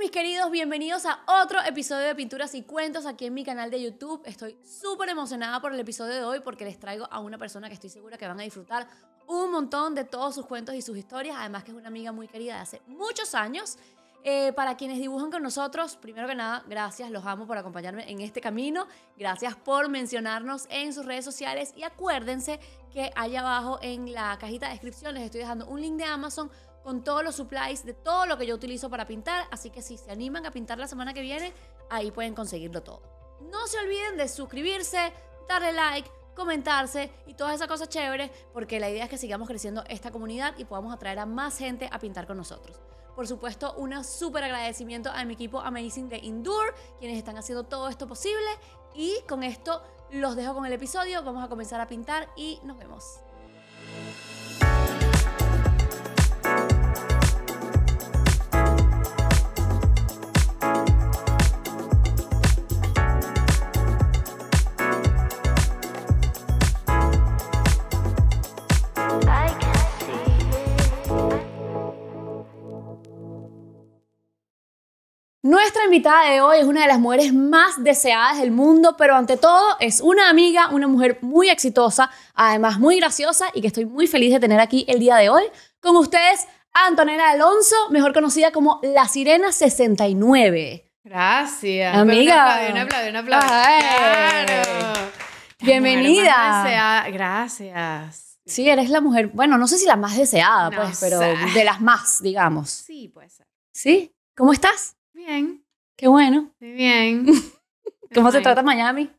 mis queridos, bienvenidos a otro episodio de Pinturas y Cuentos aquí en mi canal de YouTube. Estoy súper emocionada por el episodio de hoy porque les traigo a una persona que estoy segura que van a disfrutar un montón de todos sus cuentos y sus historias. Además que es una amiga muy querida de hace muchos años. Eh, para quienes dibujan con nosotros, primero que nada, gracias, los amo por acompañarme en este camino. Gracias por mencionarnos en sus redes sociales y acuérdense que allá abajo en la cajita de descripción les estoy dejando un link de Amazon con todos los supplies de todo lo que yo utilizo para pintar. Así que si se animan a pintar la semana que viene, ahí pueden conseguirlo todo. No se olviden de suscribirse, darle like, comentarse y todas esas cosas chéveres, porque la idea es que sigamos creciendo esta comunidad y podamos atraer a más gente a pintar con nosotros. Por supuesto, un súper agradecimiento a mi equipo Amazing de Indoor, quienes están haciendo todo esto posible. Y con esto los dejo con el episodio, vamos a comenzar a pintar y nos vemos. Nuestra invitada de hoy es una de las mujeres más deseadas del mundo, pero ante todo es una amiga, una mujer muy exitosa, además muy graciosa y que estoy muy feliz de tener aquí el día de hoy. Con ustedes, Antonella Alonso, mejor conocida como La Sirena 69. Gracias. Amiga. Un aplauso, un aplauso, Claro. Bienvenida. Gracias. Sí, eres la mujer, bueno, no sé si la más deseada, pues, pero de las más, digamos. Sí, puede ser. ¿Sí? ¿Cómo estás? Bien. Qué bueno. Muy bien. ¿Cómo se trata Miami?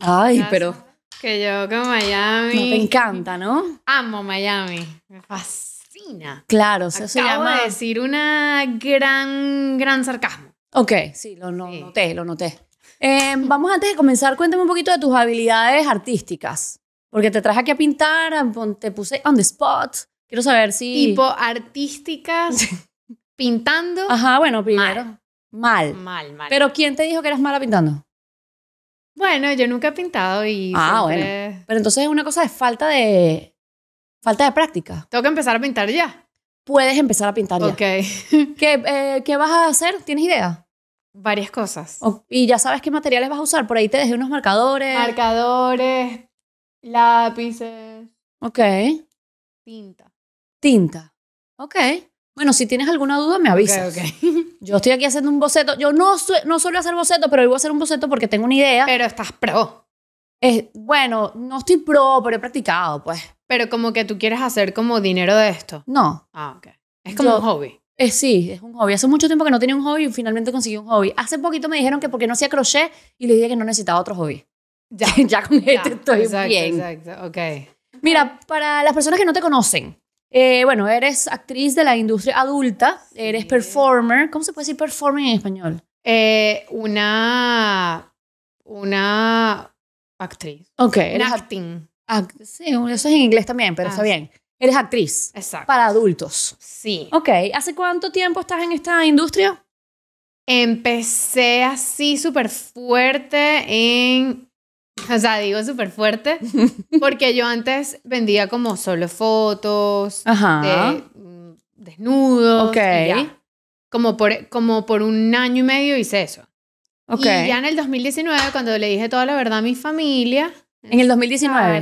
Ay, pero. Que yo con Miami. No, te encanta, ¿no? Amo Miami. Me fascina. Claro, Acabo se llama. de decir una gran, gran sarcasmo. Ok, sí, lo noté, lo noté. Em, vamos antes de comenzar, cuéntame un poquito de tus habilidades artísticas. Porque te traje aquí a pintar, te puse on the spot. Quiero saber si. Tipo artísticas. pintando. Ajá, bueno, primero. Mal. Mal. Mal, mal. Pero ¿quién te dijo que eras mala pintando? Bueno, yo nunca he pintado y. Ah, bueno. Pero entonces es una cosa de falta de. Falta de práctica. Tengo que empezar a pintar ya. Puedes empezar a pintar ya. Ok. Eh, ¿Qué, vas a hacer? ¿Tienes idea? Varias cosas. y ya sabes qué materiales vas a usar. Por ahí te dejé unos marcadores. Marcadores, lápices. Ok. Tinta. Tinta. Ok. Bueno, si tienes alguna duda, me avisas. Yo estoy aquí haciendo un boceto. Yo no, no suelo hacer boceto, pero hoy voy a hacer un boceto porque tengo una idea. Pero estás pro. Es, bueno, no estoy pro, pero he practicado, pues. Pero como que tú quieres hacer como dinero de esto. No. Ah, ok. Es como un hobby. Eh, sí, es un hobby. Hace mucho tiempo que no tenía un hobby y finalmente conseguí un hobby. Hace poquito me dijeron que porque no hacía crochet y le dije que no necesitaba otro hobby. Ya, ya con esto estoy bien. Exacto, ok. Mira, para las personas que no te conocen, eh, bueno, eres actriz de la industria adulta, eres performer. ¿Cómo se puede decir performer en español? Eh, una. Una actriz. Ok. acting. sí, eso es en inglés también, pero está ah, bien. Eres actriz. Exacto. Para adultos. Sí. Ok. ¿Hace cuánto tiempo estás en esta industria? Empecé así súper fuerte en o sea, digo súper fuerte, porque yo antes vendía como solo fotos, De, mm, desnudos, okay. Como por, como por un año y medio hice eso. Okay. Y ya en el 2019, cuando le dije toda la verdad a mi familia. ¿En el 2019?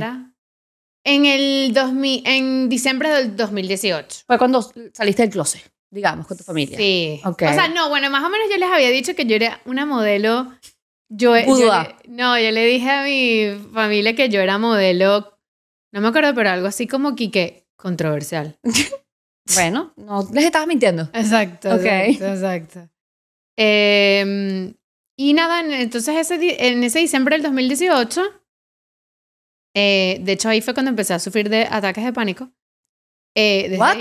en el 2000, en diciembre del 2018. Fue cuando saliste del closet, digamos, con tu familia. Sí. Okay. O sea, no, bueno, más o menos yo les había dicho que yo era una modelo yo, eh, no, yo le dije a mi familia que yo era modelo, no me acuerdo, pero algo así como Quique, controversial. bueno, no les estabas mintiendo. Exacto. Ok. Exacto. Em, y nada, entonces ese, en ese diciembre del 2018, eh, de hecho ahí fue cuando empecé a sufrir de ataques de pánico. Eh, ¿What?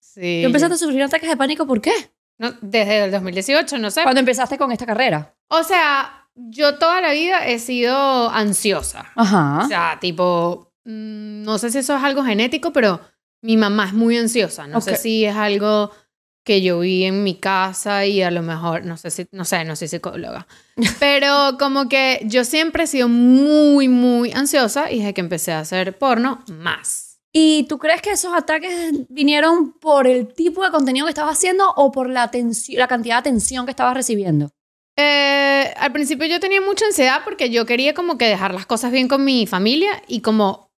sí. empezaste a sufrir ataques de pánico por qué? No, desde el 2018, no sé. Cuando empezaste con esta carrera. O sea, yo toda la vida he sido ansiosa. O sea, tipo, mm, no sé si eso es algo genético, pero mi mamá es muy ansiosa. No sé si es algo que yo vi en mi casa y a lo mejor, no sé si, no sé, no soy psicóloga, pero como que yo siempre he sido muy, muy ansiosa y desde que empecé a hacer porno, más. ¿Y tú crees que esos ataques vinieron por el tipo de contenido que estaba haciendo o por la, la cantidad de atención que estaba recibiendo? Eh, al principio yo tenía mucha ansiedad porque yo quería como que dejar las cosas bien con mi familia y como,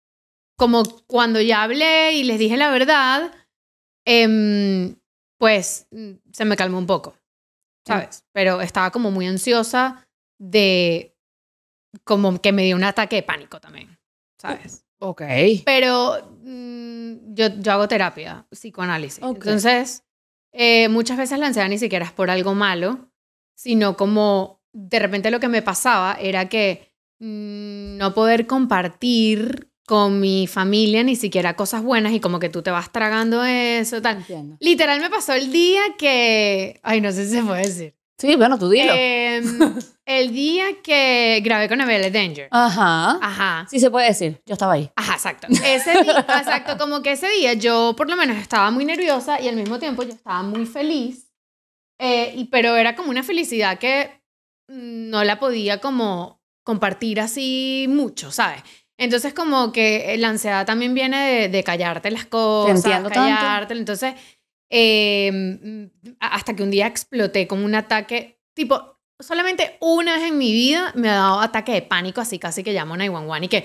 como cuando ya hablé y les dije la verdad, eh, pues mm, se me calmó un poco, ah. ¿sabes? Pero estaba como muy ansiosa de como que me dio un ataque de pánico también, ¿sabes? Ok. Pero mm, yo, yo hago terapia, psicoanálisis. Entonces, eh, muchas veces la ansiedad ni siquiera es por algo malo, sino como de repente lo que me pasaba era que mm, no poder compartir con mi familia ni siquiera cosas buenas y como que tú te vas tragando eso, tal. Literal me pasó el día que, ay, no sé si se puede decir. Sí, bueno, tú dilo. Em, el día que grabé con Abel Danger. Ajá. Ajá. Sí se puede decir, yo estaba ahí. Ajá, exacto. Ese día, exacto, como que ese día yo por lo menos estaba muy nerviosa y al mismo tiempo yo estaba muy feliz eh, pero era como una felicidad que mm, no la podía como compartir así mucho, ¿sabes? Entonces como que la ansiedad también viene de, callarte las cosas, callarte, entonces eh, mm, hasta que un día exploté como un ataque, tipo, solamente una vez en mi vida me ha dado ataque de pánico, así casi que llamo a 911 y que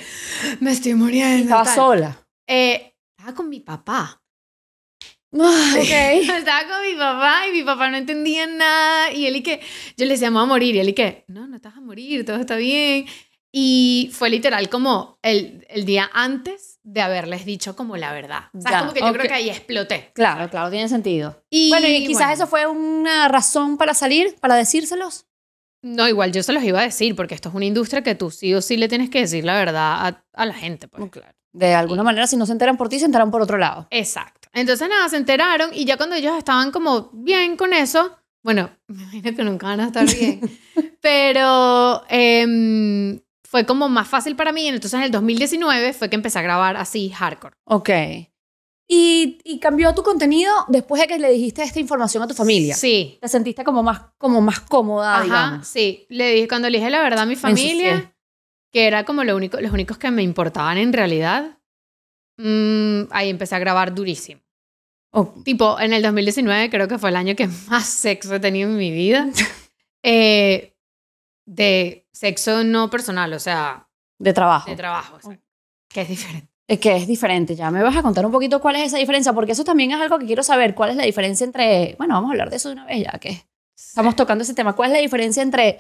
me estoy muriendo. Estaba sola. Eh, estaba con mi papá. Okay. Estaba con mi papá y mi papá no entendía nada. Y él y que, yo le decía, vamos a morir. Y él y que, no, no estás a morir, todo está bien. Y fue literal como el, el día antes de haberles dicho como la verdad. O sea, como que yo creo que ahí exploté. Claro, claro, tiene sentido. Y, bueno, y quizás eso fue una razón para salir, para decírselos. No, igual yo se los iba a decir, porque esto es una industria que tú sí o sí le tienes que decir la verdad a, a la gente. Pues. Claro. De alguna manera, si no se enteran por ti, se enteran por otro lado. Exacto. Entonces nada, se enteraron y ya cuando ellos estaban como bien con eso, bueno, me imagino que nunca van a estar bien, pero em, fue como más fácil para mí. Entonces en el 2019 fue que empecé a grabar así hardcore. Ok. Y, cambió tu contenido después de que le dijiste esta información a tu familia. Sí. Te sentiste como más, como más cómoda, digamos. Sí, le dije, cuando le dije la verdad a mi familia, que era como lo único, los únicos que me importaban en realidad, Mm, ahí empecé a grabar durísimo. Tipo, en el 2019 creo que fue el año que más sexo he tenido en mi vida. Eh, de sexo no personal, o sea... De trabajo. De trabajo, que es diferente. Es que es diferente, ya me vas a contar un poquito cuál es esa diferencia, porque eso también es algo que quiero saber, cuál es la diferencia entre, bueno, vamos a hablar de eso de una vez ya, que estamos tocando ese tema, cuál es la diferencia entre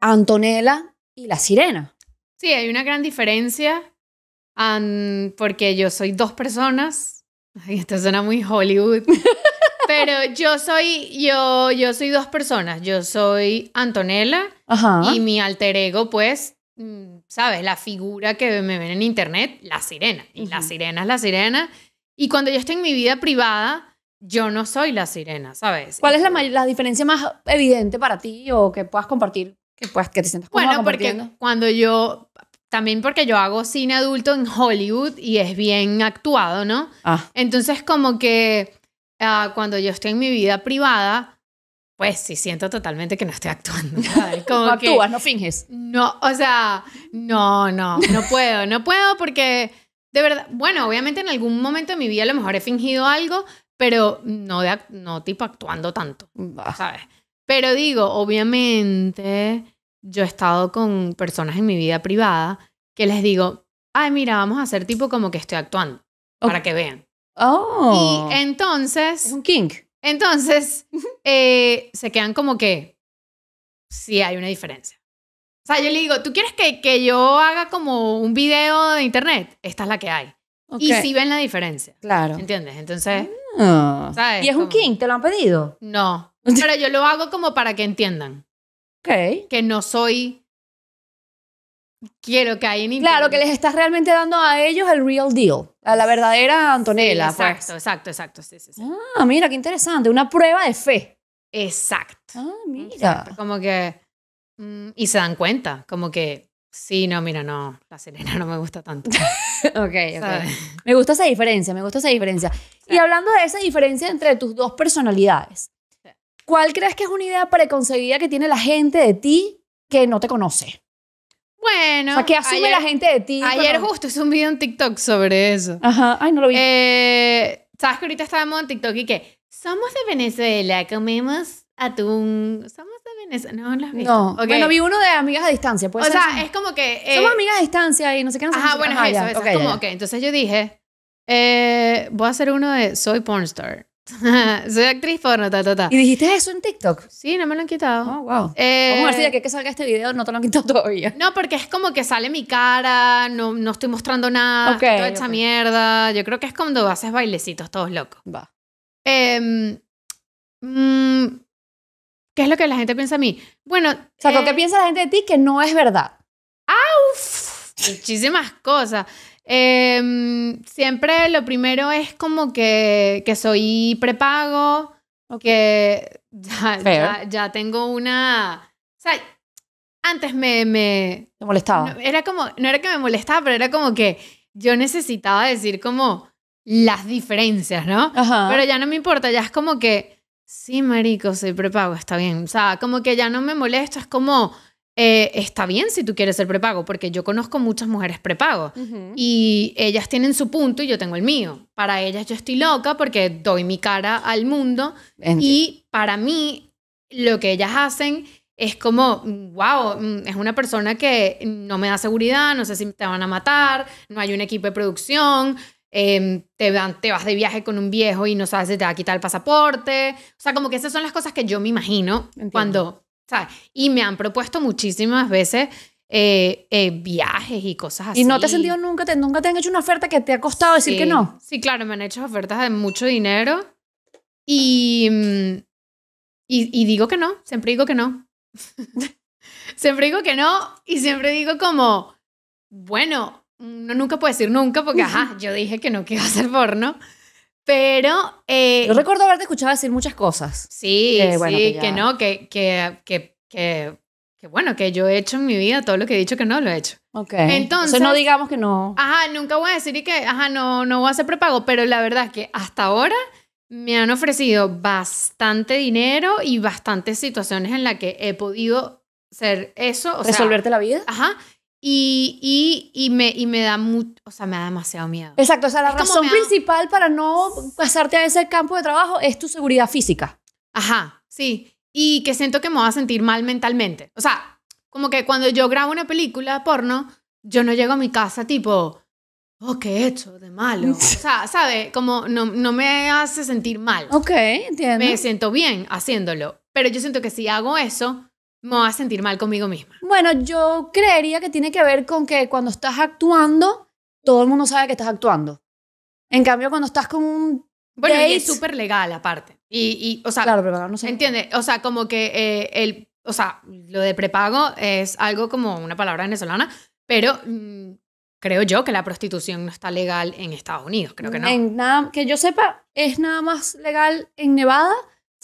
Antonella y la sirena. Sí, hay una gran diferencia porque yo soy dos personas. y esto suena muy Hollywood. Pero yo soy, yo, yo soy dos personas. Yo soy Antonella y mi alter ego, pues, mm, ¿sabes? La figura que me ven en internet, la sirena. Y la sirena es la sirena. Y cuando yo estoy en mi vida privada, yo no soy la sirena, ¿sabes? ¿Cuál es la, la diferencia más evidente para ti o que puedas compartir? Que, puedas, que te sientas Bueno, porque cuando yo también porque yo hago cine adulto en Hollywood y es bien actuado, ¿no? Ah. Entonces como que ah, cuando yo estoy en mi vida privada, pues sí siento totalmente que no estoy actuando. no actúas, no finges. No, o sea, no, no, no puedo, no puedo porque de verdad, bueno, obviamente en algún momento de mi vida a lo mejor he fingido algo, pero no, de, no tipo actuando tanto, ¿sabes? Pero digo, obviamente yo he estado con personas en mi vida privada que les digo, ay, mira, vamos a hacer tipo como que estoy actuando, para que vean. Oh. Y entonces... Es un king Entonces, eh, se quedan como que sí hay una diferencia. O sea, yo le digo, ¿tú quieres que, que yo haga como un video de internet? Esta es la que hay. Y sí ven la diferencia. Claro. ¿Entiendes? Entonces, ah. ¿Y es un king? ¿Te lo han pedido? No. Pero yo lo hago como para que entiendan. Que no soy quiero que hay en Claro, que les estás realmente dando a ellos el real deal, a la verdadera Antonella. Pues. exacto, exacto, exacto, sí, sí, Ah, mira, qué interesante, una prueba de fe. Exacto. Ah, mira. Como que... Mm, y se dan cuenta, como que... Sí, no, mira, no, la Selena no me gusta tanto. ok, ok. Me gusta esa diferencia, me gusta esa diferencia. Y hablando de esa diferencia entre tus dos personalidades, ¿Cuál crees que es una idea preconcebida que tiene la gente de ti que no te conoce? Bueno. O sea, que asume la gente de ti? Ayer justo hice un video en TikTok sobre eso. Ajá, ay, no lo vi. Eh, Sabes que ahorita estábamos en TikTok y que somos de Venezuela, comemos atún, somos de Venezuela. No, las vi. No, bueno, vi uno de amigas a distancia. ¿Puede o sea, es como que. somos eh, amigas a distancia y no sé qué. No ajá, bueno, es eso. es como, ok, entonces yo dije, eh, voy a hacer uno de soy pornstar. Soy actriz porno, ta, ta, ¿Y dijiste eso en TikTok? Sí, no me lo han quitado. Oh, wow. Eh, Vamos a ver que salga este video no te lo han quitado todavía. No, porque es como que sale mi cara, no, no estoy mostrando nada, okay, toda mierda. Yo creo que es cuando haces bailecitos todos locos. Va. Em, mm, ¿Qué es lo que la gente piensa de mí? Bueno. O sea, ¿qué eh, piensa la gente de ti que no es verdad? ¡Auf! Muchísimas cosas. Eh, siempre lo primero es como que, que soy prepago, o que ya, ya, tengo una... sea, antes me... me molestaba. No, era como, no era que me molestaba, pero era como que yo necesitaba decir como las diferencias, ¿no? Pero ya no me importa, ya es como que, sí, marico, soy prepago, está bien. O sea, como que ya no me molesto, es como eh, está bien si tú quieres ser prepago, porque yo conozco muchas mujeres prepago y ellas tienen su punto y yo tengo el mío. Para ellas yo estoy loca porque doy mi cara al mundo y para mí lo que ellas hacen es como, wow, mm, es una persona que no me da seguridad, no sé si te van a matar, no hay un equipo de producción, em, te, te vas de viaje con un viejo y no sabes si te va a quitar el pasaporte. O sea, como que esas son las cosas que yo me imagino cuando y me han propuesto muchísimas veces eh, eh viajes y cosas así. ¿Y no te has sentido nunca, te, nunca te han hecho una oferta que te ha costado decir que no? Sí, claro, me han hecho ofertas de mucho dinero y, y, digo que no, siempre digo que no. siempre digo que no y siempre digo como, bueno, no nunca puedo decir nunca porque, ajá, yo dije que no quiero hacer porno. Pero. Eh, yo recuerdo haberte escuchado decir muchas cosas. Sí, que, sí, que, no, que, que, que, que bueno, que yo he hecho en mi vida todo lo que he dicho que no lo he hecho. Ok. Entonces, no digamos que no. Ajá, nunca voy a decir y que, ajá, no, no voy a hacer prepago, pero la verdad es que hasta ahora me han ofrecido bastante dinero y bastantes situaciones en las que he podido ser eso. O ¿Resolverte la vida? Ajá. Y, y, y, me, y me da mucho, o sea, me da demasiado miedo. Exacto, o sea, la razón principal para no pasarte a ese campo de trabajo es tu seguridad física. Ajá, sí. Y que siento que me voy a sentir mal mentalmente. O sea, como que cuando yo grabo una película de porno, yo no llego a mi casa tipo, oh, ¿qué he hecho de malo? O sea, ¿sabes? Como no, no me hace sentir mal. Ok, entiendo. Me siento bien haciéndolo. Pero yo siento que si hago eso, me voy a sentir mal conmigo misma. Bueno, yo creería que tiene que ver con que cuando estás actuando, todo el mundo sabe que estás actuando. En cambio, cuando estás con un... Bueno, y es súper legal aparte. Y, y, o sea, claro, pero no sé. Entiende, O sea, como que eh, el, o sea, lo de prepago es algo como una palabra venezolana, pero mm, creo yo que la prostitución no está legal en Estados Unidos, creo que no. En nada, que yo sepa, es nada más legal en Nevada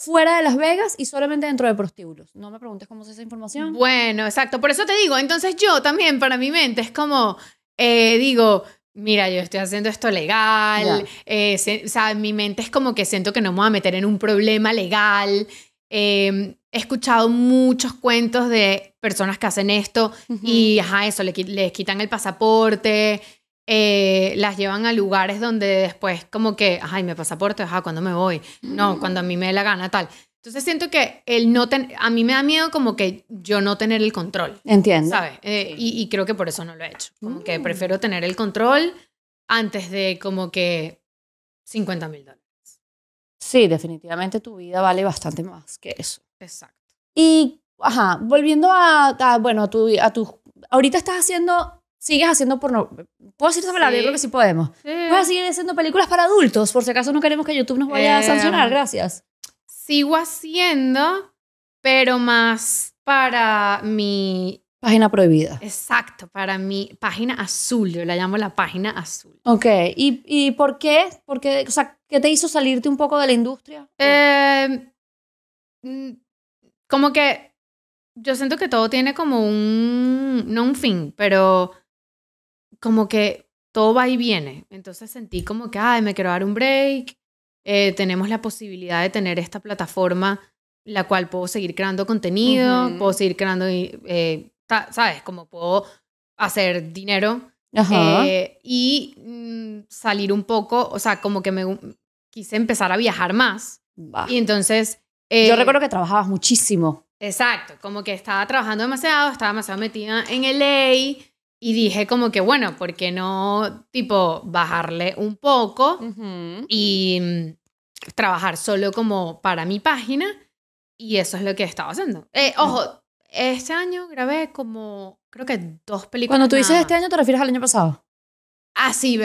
fuera de Las Vegas y solamente dentro de prostíbulos. No me preguntes cómo es esa información. Bueno, exacto. Por eso te digo, entonces yo también para mi mente es como, eh, digo, mira, yo estoy haciendo esto legal, eh, o sea, mi mente es como que siento que no me voy a meter en un problema legal. Em, he escuchado muchos cuentos de personas que hacen esto y, ajá, eso, les quitan el pasaporte, eh, las llevan a lugares donde después como que, ay, mi pasaporte, ajá, cuando me voy? No, mm. cuando a mí me dé la gana, tal. Entonces siento que el no a mí me da miedo como que yo no tener el control. Entiendo. ¿Sabes? Eh, y, creo que por eso no lo he hecho. Como que mm. prefiero tener el control antes de como que 50 mil dólares. Sí, definitivamente tu vida vale bastante más que eso. Exacto. Y, ajá, volviendo a, bueno, a tu, a tu, ahorita estás haciendo sigues haciendo por no ¿Puedo decir sobre la Yo creo que sí podemos. Sí. a seguir haciendo películas para adultos, por si acaso no queremos que YouTube nos vaya a eh, sancionar. Gracias. Sigo haciendo, pero más para mi. Página prohibida. Exacto, para mi página azul. Yo la llamo la página azul. Ok, ¿y, y por qué? o sea, ¿qué te hizo salirte un poco de la industria? Eh, mm, como que yo siento que todo tiene como un, no un fin, pero como que todo va y viene. Entonces sentí como que, ay, me quiero dar un break, eh, tenemos la posibilidad de tener esta plataforma la cual puedo seguir creando contenido, puedo seguir creando, eh, eh, ¿sabes? Como puedo hacer dinero y mm, salir un poco, o sea, como que me quise empezar a viajar más. Y entonces... Yo recuerdo que trabajabas muchísimo. Exacto, como que estaba trabajando demasiado, estaba demasiado metida en el ley y dije como que, bueno, ¿por qué no, tipo, bajarle un poco y mm, trabajar solo como para mi página? Y eso es lo que he estado haciendo. Eh, mm. ojo, este año grabé como, creo que dos películas. Cuando tú dices este año, ¿te refieres al año pasado? Ah, sí,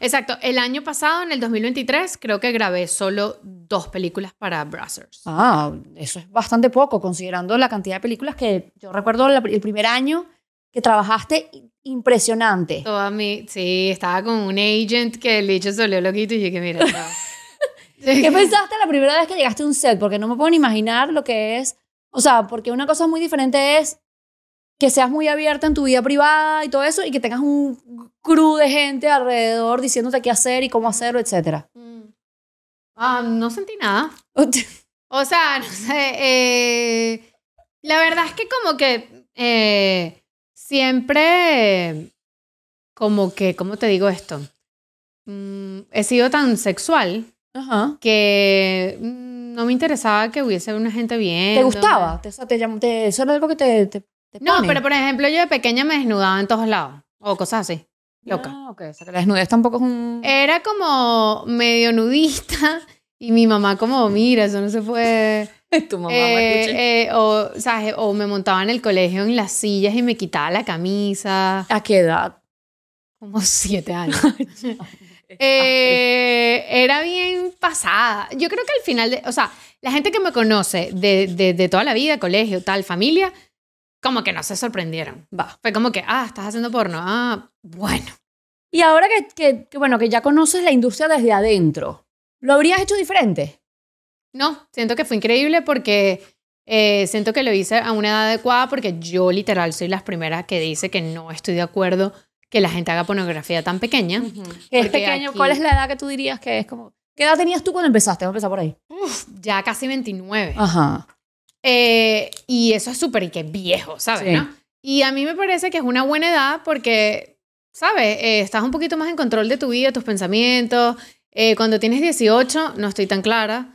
Exacto. El año pasado, en el 2023, creo que grabé solo dos películas para brothers Ah, eso es bastante poco, considerando la cantidad de películas que yo recuerdo el primer año que trabajaste impresionante. a mí sí, estaba con un agent que el dicho solo loquito y dije, que mira, ¿Qué pensaste la primera vez que llegaste a un set? Porque no me puedo ni imaginar lo que es. O sea, porque una cosa muy diferente es que seas muy abierta en tu vida privada y todo eso y que tengas un crew de gente alrededor diciéndote qué hacer y cómo hacerlo, etc. Mm. Ah, no sentí nada. o sea, no sé. Eh, la verdad es que como que... Eh, siempre como que, ¿cómo te digo esto? Mm, he sido tan sexual que mm, no me interesaba que hubiese una gente bien. ¿Te gustaba? ¿Te, te, te- eso era algo que te, No, pero por ejemplo, yo de pequeña me desnudaba en todos lados o cosas así. Loca. Ah, ok. O sea, que tampoco es un... Era como medio nudista y mi mamá como, mira, eso no se fue Eh, eh, o, o me montaba en el colegio en las sillas y me quitaba la camisa. ¿A qué edad? Como siete años. Eh, era bien pasada. Yo creo que al final, de, o sea, la gente que me conoce de, de, toda la vida, colegio, tal, familia, como que no se sorprendieron. Fue como que, ah, estás haciendo porno. Ah, bueno. Y ahora que, que, que bueno, que ya conoces la industria desde adentro, ¿lo habrías hecho diferente? No, siento que fue increíble porque eh, siento que lo hice a una edad adecuada porque yo literal soy la primera que dice que no estoy de acuerdo que la gente haga pornografía tan pequeña. Es pequeño, ¿cuál es la edad que tú dirías que es como... ¿Qué edad tenías tú cuando empezaste? Vamos a empezar por ahí. ya casi 29. Ajá. Eh, y eso es súper y que viejo, ¿sabes? Y a mí me parece que es una buena edad porque, ¿sabes? Eh, estás un poquito más en control de tu vida, tus pensamientos. cuando tienes 18, no estoy tan clara.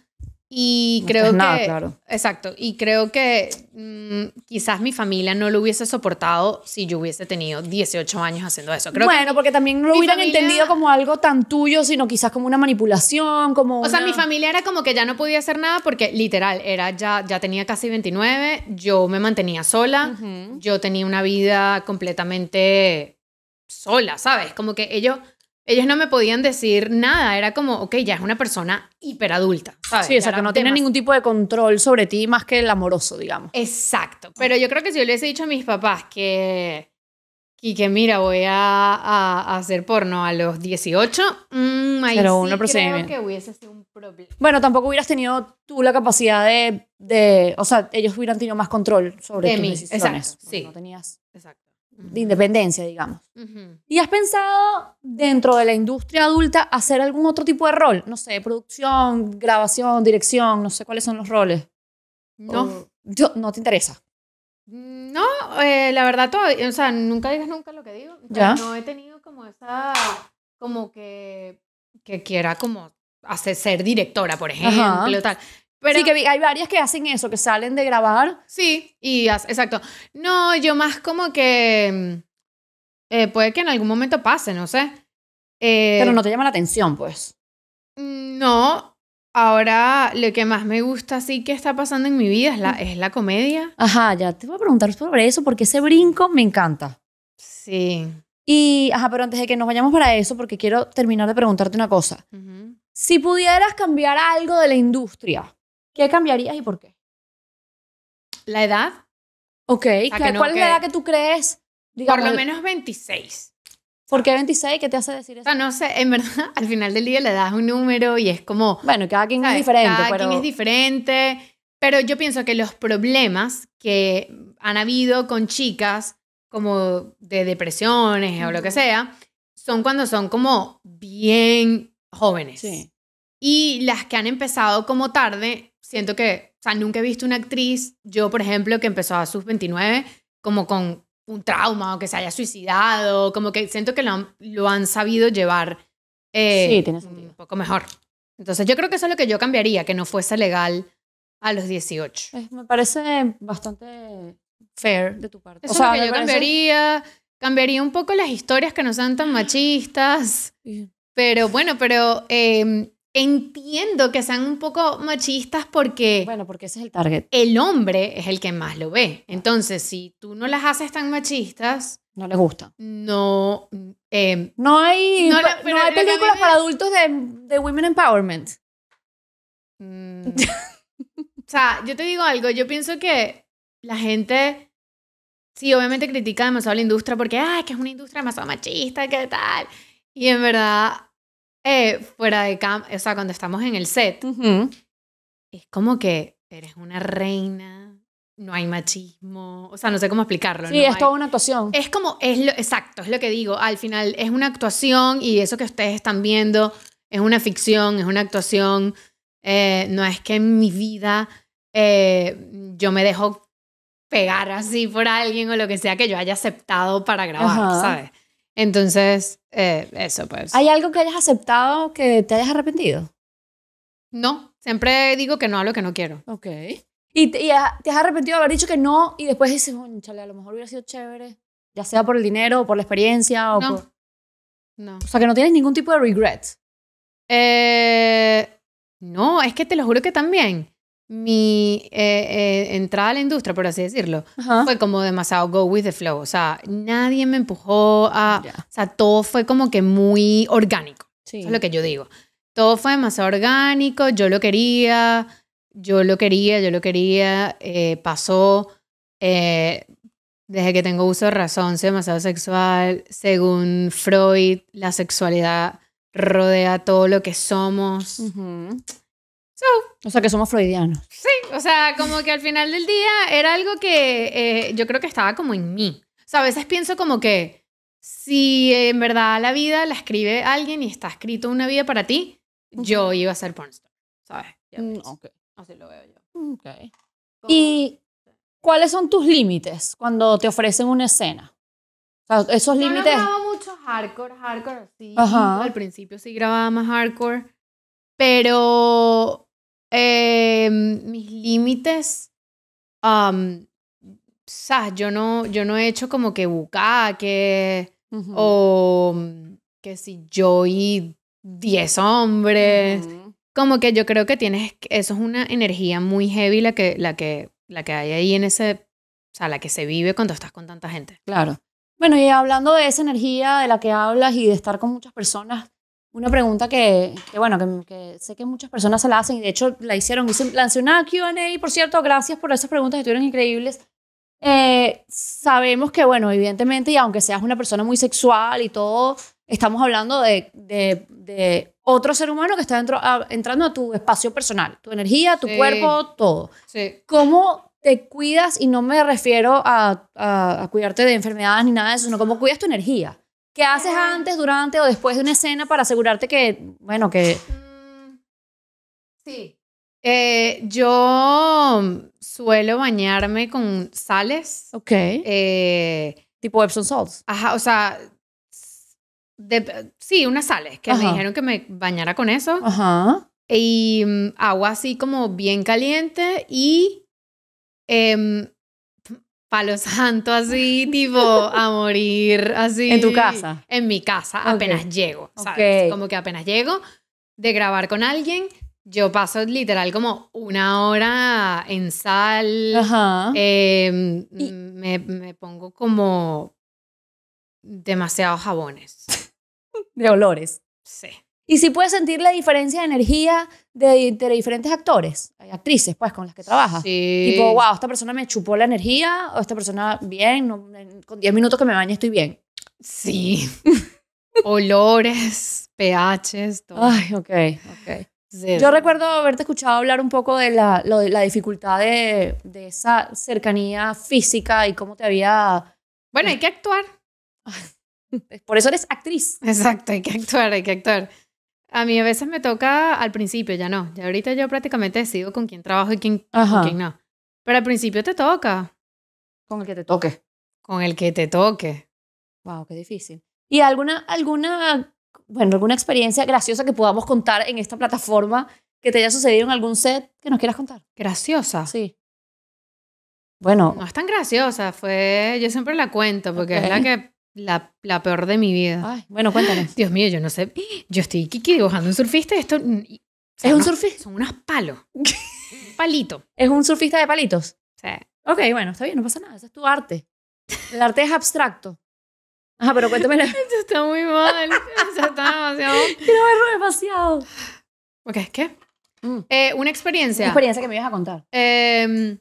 Y creo que. Exacto. Y creo que mm, quizás mi familia no lo hubiese soportado si yo hubiese tenido 18 años haciendo eso. Creo bueno, porque también no lo hubieran entendido como algo tan tuyo, sino quizás como una manipulación, como. O sea, mi familia era como que ya no podía hacer nada porque literal, era ya, ya tenía casi 29, yo me mantenía sola, yo tenía una vida completamente sola, ¿sabes? Como que ellos ellos no me podían decir nada. Era como, ok, ya es una persona hiperadulta, adulta. Sí, o sea, que no tiene ningún tipo de control sobre ti más que el amoroso, digamos. Exacto. Pero yo creo que si yo hubiese dicho a mis papás que, y que mira, voy a, hacer porno a los 18, mmm, ahí que hubiese sido un problema. Bueno, tampoco hubieras tenido tú la capacidad de, o sea, ellos hubieran tenido más control sobre de tus decisiones. sí. tenías... Exacto de independencia, digamos. ¿Y has pensado dentro de la industria adulta hacer algún otro tipo de rol? No sé, producción, grabación, dirección, no sé cuáles son los roles. No. no te interesa. No, eh, la verdad, todo o sea, nunca digas nunca lo que digo. No he tenido como esa, como que, que quiera como hacer, ser directora, por ejemplo, tal sí, que hay varias que hacen eso, que salen de grabar. Sí, y exacto. No, yo más como que... Mm, eh, puede que en algún momento pase, no sé. Eh, pero no te llama la atención, pues. Mm, no. Ahora, lo que más me gusta, sí que está pasando en mi vida es la, mm. es la comedia. Ajá, ya te voy a preguntar sobre eso, porque ese brinco me encanta. Sí. Y, ajá, pero antes de que nos vayamos para eso, porque quiero terminar de preguntarte una cosa. Si pudieras cambiar algo de la industria, ¿Qué cambiarías y por qué? La edad. Ok, ¿cuál es la edad que tú crees? por lo menos 26. ¿Por qué 26? ¿Qué te hace decir eso? no sé, en verdad, al final del día le das un número y es como... Bueno, cada quien es diferente. Cada quien es diferente, pero yo pienso que los problemas que han habido con chicas, como de depresiones o lo que sea, son cuando son como bien jóvenes. Sí. Y las que han empezado como tarde, siento que, o sea, nunca he visto una actriz, yo por ejemplo, que empezó a sus 29, como con un trauma o que se haya suicidado, como que siento que lo han, lo han sabido llevar eh, un poco mejor. Entonces yo creo que eso es lo que yo cambiaría, que no fuese legal a los 18. me parece bastante fair de tu parte. o sea, lo que yo cambiaría. Cambiaría un poco las historias que no sean tan machistas. Pero bueno, pero eh, Entiendo que sean un poco machistas porque... Bueno, porque ese es el target. El hombre es el que más lo ve. Entonces, si tú no las haces tan machistas... No les gusta. No... Eh, no hay, no, hay películas para adultos de, Women Empowerment. Mm. o sea, yo te digo algo. Yo pienso que la gente... Sí, obviamente critica demasiado la industria porque, ay, que es una industria demasiado machista, ¿qué tal? Y en verdad eh, fuera de cam, o sea, cuando estamos en el set, es como que eres una reina, no hay machismo, o sea, no sé cómo explicarlo. Sí, es toda una actuación. Es como, es lo, exacto, es lo que digo, al final es una actuación y eso que ustedes están viendo es una ficción, es una actuación, eh, no es que en mi vida eh, yo me dejo pegar así por alguien o lo que sea que yo haya aceptado para grabar, ¿sabes? Entonces, eh, eso pues. ¿Hay algo que hayas aceptado que te hayas arrepentido? No, siempre digo que no a lo que no quiero. Ok. ¿Y, te, has arrepentido de haber dicho que no y después dices, oh, chale, a lo mejor hubiera sido chévere, ya sea por el dinero o por la experiencia o no. No. O sea, que no tienes ningún tipo de regret. Eh, no, es que te lo juro que también mi eh, eh, entrada a la industria, por así decirlo, fue como demasiado go with the flow. O sea, nadie me empujó a... O sea, todo fue como que muy orgánico. Sí. Eso es lo que yo digo. Todo fue demasiado orgánico, yo lo quería, yo lo quería, yo lo quería, eh, pasó. desde que tengo uso de razón, soy demasiado sexual. Según Freud, la sexualidad rodea todo lo que somos o sea, que somos freudianos. Sí, o sea, como que al final del día era algo que eh, yo creo que estaba como en mí. O sea, a veces pienso como que si en verdad la vida la escribe alguien y está escrito una vida para ti, yo iba a ser pornstar, ¿sabes? Mm, Así lo veo yo. Okay. ¿Y cuáles son tus límites cuando te ofrecen una escena? O sea, esos límites? límites... No grababa mucho hardcore, hardcore, sí. Ajá. Al principio sí grababa más hardcore, pero eh, mis límites, ¿sabes? Yo no, yo no he hecho como que bucaque que o que si yo y 10 hombres. Como que yo creo que tienes, eso es una energía muy heavy la que, la que, la que hay ahí en ese, o sea, la que se vive cuando estás con tanta gente. Claro. Bueno, y hablando de esa energía de la que hablas y de estar con muchas personas, una pregunta que, bueno, que, sé que muchas personas se la hacen y de hecho la hicieron. Hice, una QA, por cierto, gracias por esas preguntas que estuvieron increíbles. Eh, sabemos que, bueno, evidentemente, y aunque seas una persona muy sexual y todo, estamos hablando de, de, otro ser humano que está dentro, entrando a tu espacio personal, tu energía, tu cuerpo, todo. ¿Cómo te cuidas? Y no me refiero a, a, cuidarte de enfermedades ni nada de eso, sino cómo cuidas tu energía. ¿Qué haces antes, durante o después de una escena para asegurarte que, bueno, que... Mm, sí. Eh, yo suelo bañarme con sales. Ok. Eh, tipo Epsom salts. Ajá, o sea, sí, unas sales, que me dijeron que me bañara con eso. Ajá. Y mm, agua así como bien caliente y... Em, palo santo así, tipo a morir así. ¿En tu casa? En mi casa, apenas llego, ¿sabes? Como que apenas llego de grabar con alguien, yo paso literal como una hora en sal, em, me, me pongo como demasiados jabones. de olores. Y si puedes sentir la diferencia de energía de, diferentes actores, actrices, pues, con las que trabajas. Sí. Tipo, wow, esta persona me chupó la energía, o esta persona, bien, con 10 minutos que me bañe estoy bien. Sí. Olores, pHs, todo. Ay, ok, ok. Yo recuerdo haberte escuchado hablar un poco de la, la dificultad de, de, esa cercanía física y cómo te había... Bueno, hay que actuar. Por eso eres actriz. Exacto, hay que actuar, hay que actuar. A mí a veces me toca al principio, ya no. Ya ahorita yo prácticamente decido con quién trabajo y quién, quién no. Pero al principio te toca. Con el que te toque. Con el que te toque. Wow, qué difícil. ¿Y alguna, alguna, bueno, alguna experiencia graciosa que podamos contar en esta plataforma que te haya sucedido en algún set que nos quieras contar? Graciosa. Sí. Bueno. No es tan graciosa, fue, yo siempre la cuento porque era es la que la, peor de mi vida. bueno, cuéntame Dios mío, yo no sé. Yo estoy Kiki dibujando un surfista. Esto. Mm, ¿Es un surfista? Son unas palos. un palito. ¿Es un surfista de palitos? Sí. Ok, bueno, está bien, no pasa nada. Ese es tu arte. El arte es abstracto. Ajá, pero cuéntame. La... Esto está muy mal. Eso está demasiado. Quiero verlo demasiado. Ok, ¿qué? Mm. Eh, una experiencia. Una experiencia que me ibas a contar. Em,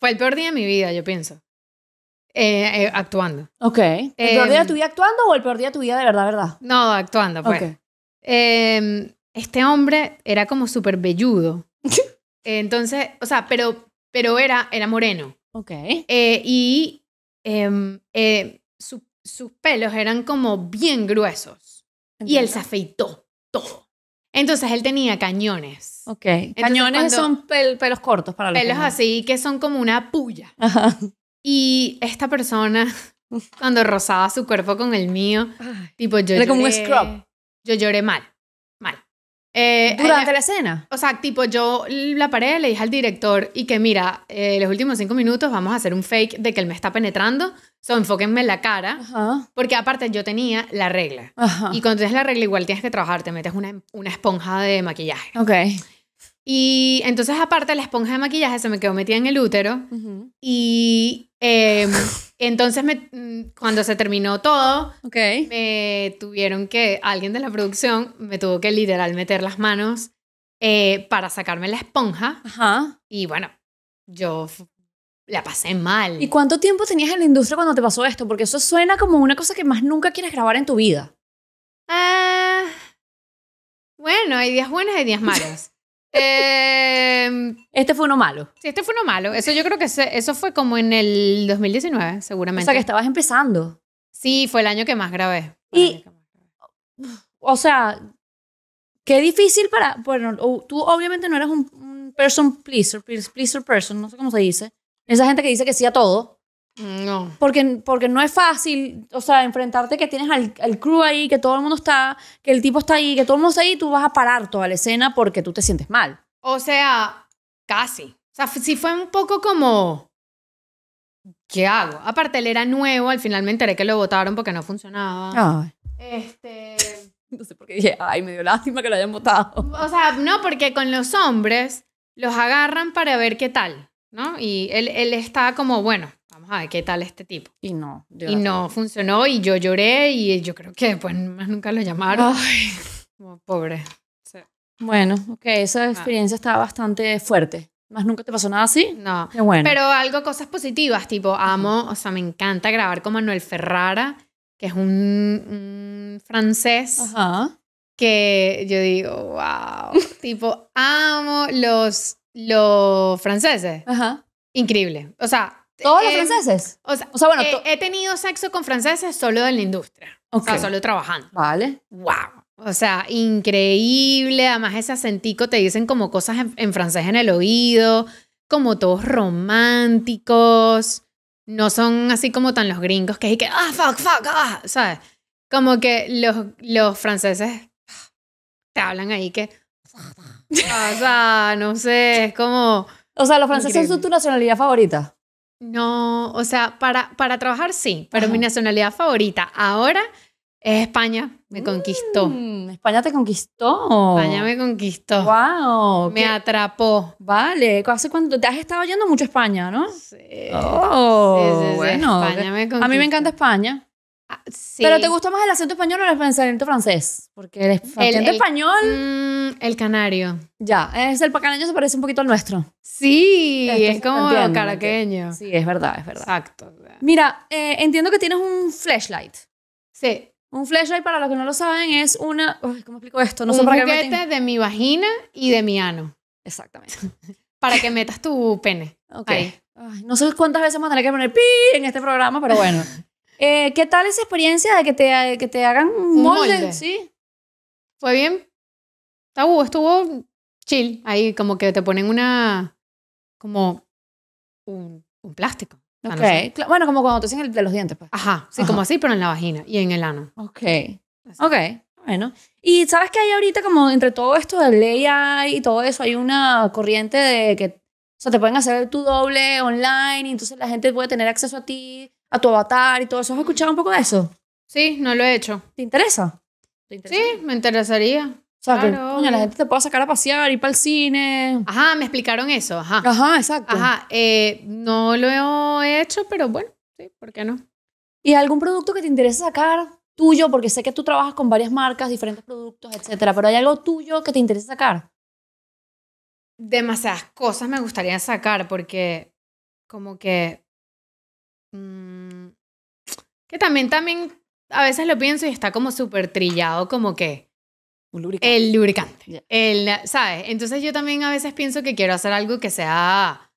fue el peor día de mi vida, yo pienso. Eh, eh, actuando. Ok. ¿El peor día de em, tu vida actuando o el peor día de tu vida de verdad, verdad? No, actuando, pues. Okay. Em, este hombre era como súper velludo. Entonces, o sea, pero, pero era, era moreno. Ok. Eh, y em, sus pelos eran como bien gruesos. Y él se afeitó todo. Entonces él tenía cañones. Ok. cañones son pelos cortos para los Pelos así que son como una puya. Ajá. Y esta persona, cuando rozaba su cuerpo con el mío, tipo yo lloré, como un scrub. Yo lloré mal, mal. Eh, Durante la escena. O sea, tipo yo la paré, le dije al director y que mira, eh, los últimos cinco minutos vamos a hacer un fake de que él me está penetrando. So, enfóquenme en la cara. Porque aparte yo tenía la regla. Y cuando tienes la regla igual tienes que trabajar, te metes una, una esponja de maquillaje. Ok. Y entonces aparte la esponja de maquillaje se me quedó metida en el útero y em, entonces mm, cuando se terminó todo, me tuvieron que, alguien de la producción me tuvo que literal meter las manos eh, para sacarme la esponja y bueno, yo la pasé mal. ¿Y cuánto tiempo tenías en la industria cuando te pasó esto? Porque eso suena como una cosa que más nunca quieres grabar en tu vida. Ah, bueno, hay días buenos y días malos. Em, este fue uno malo. Sí, este fue uno malo. Eso yo creo que eso fue como en el 2019, seguramente. O sea, que estabas empezando. Sí, fue el año que más grabé. Y, o sea, qué difícil para, bueno, tú obviamente no eras un person pleaser, pleaser person, no sé cómo se dice. Esa gente que dice que sí a todo. Mm, no. Porque, porque no es fácil, o sea, enfrentarte que tienes al, crew ahí, que todo el mundo está, que el tipo está ahí, que todo el mundo está ahí, tú vas a parar toda la escena porque tú te sientes mal. O sea, casi. O sea, si fue un poco como... ¿Qué hago? Aparte, él era nuevo, al final me que lo votaron porque no funcionaba. Este... No sé por qué dije, ay, me dio lástima que lo hayan votado. O sea, no, porque con los hombres los agarran para ver qué tal, ¿no? Y él, él como, bueno, qué tal este tipo. Y no. Y no funcionó y yo lloré y yo creo que después pues, más nunca lo llamaron. Ay. pobre. Bueno, ok, esa ah. experiencia estaba bastante fuerte. ¿Más nunca te pasó nada así? No. bueno. Pero algo, cosas positivas, tipo, amo, o sea, me encanta grabar con Manuel Ferrara, que es un, un francés. Ajá. Que yo digo, wow, tipo, amo los, los franceses. Ajá. Increíble. O sea, ¿Todos los em, franceses? O sea, bueno. He, tenido sexo con franceses solo en la industria. O sea, solo trabajando. Vale. ¡Wow! O sea, increíble. Además, ese acentico te dicen como cosas en, francés en el oído, como todos románticos. No son así como tan los gringos que es que, ah, fuck, fuck, ah, ¿sabes? Como que los, los franceses ah, te hablan ahí que, ah, o sea, no sé, es como. O sea, los franceses son tu nacionalidad favorita. No, o sea, para, para trabajar sí, pero mi nacionalidad favorita ahora es España. Me mm, conquistó. España te conquistó. España me conquistó. Wow. Me atrapó. Vale. ¿Hace cuánto te has estado yendo mucho a España, no? Sí. Oh, bueno. A mí me encanta España. Ah, ¿Pero te gusta más el acento español o el acento francés? Porque el, acento español... Mm, el canario. Ya, es el canario se parece un poquito al nuestro. Sí, este es como caraqueño. sí, es verdad, es verdad. Exacto. Mira, eh, entiendo que tienes un flashlight. Sí. Un flashlight, para los que no lo saben, es una... ¿Cómo explico esto? No un juguete de mi vagina y de mi ano. Exactamente. para que metas tu pene. Ok. no sé cuántas veces vamos a tener que poner pi en este programa, pero bueno. Eh, ¿Qué tal esa experiencia de que te, que te hagan un molde? Sí. ¿Fue bien? Estuvo estuvo chill. Ahí como que te ponen una... como un, un plástico. Ah, bueno, como cuando te hacen el de los dientes. Pues. Ajá. Sí, como así, pero en la vagina y en el ano. Ok. Okay. Ok. Bueno. Y sabes que hay ahorita como entre todo esto la AI y todo eso, hay una corriente de que o sea, te pueden hacer tu doble online y entonces la gente puede tener acceso a ti a tu avatar y todo eso. ¿Has escuchado un poco de eso? Sí, no lo he hecho. ¿Te interesa? Sí, me interesaría. O sea, que, la gente te puede sacar a pasear, ir para el cine. Ajá, me explicaron eso, ajá. Ajá, exacto. Ajá, eh, no lo he hecho, pero bueno, sí, ¿por qué no? ¿Y algún producto que te interesa sacar tuyo? Porque sé que tú trabajas con varias marcas, diferentes productos, etcétera, pero ¿hay algo tuyo que te interesa sacar? Demasiadas cosas me gustaría sacar porque como que... Mm, también, también, a veces lo pienso y está como súper trillado, como que... El lubricante. El, ¿Sabes? Entonces yo también a veces pienso que quiero hacer algo que sea...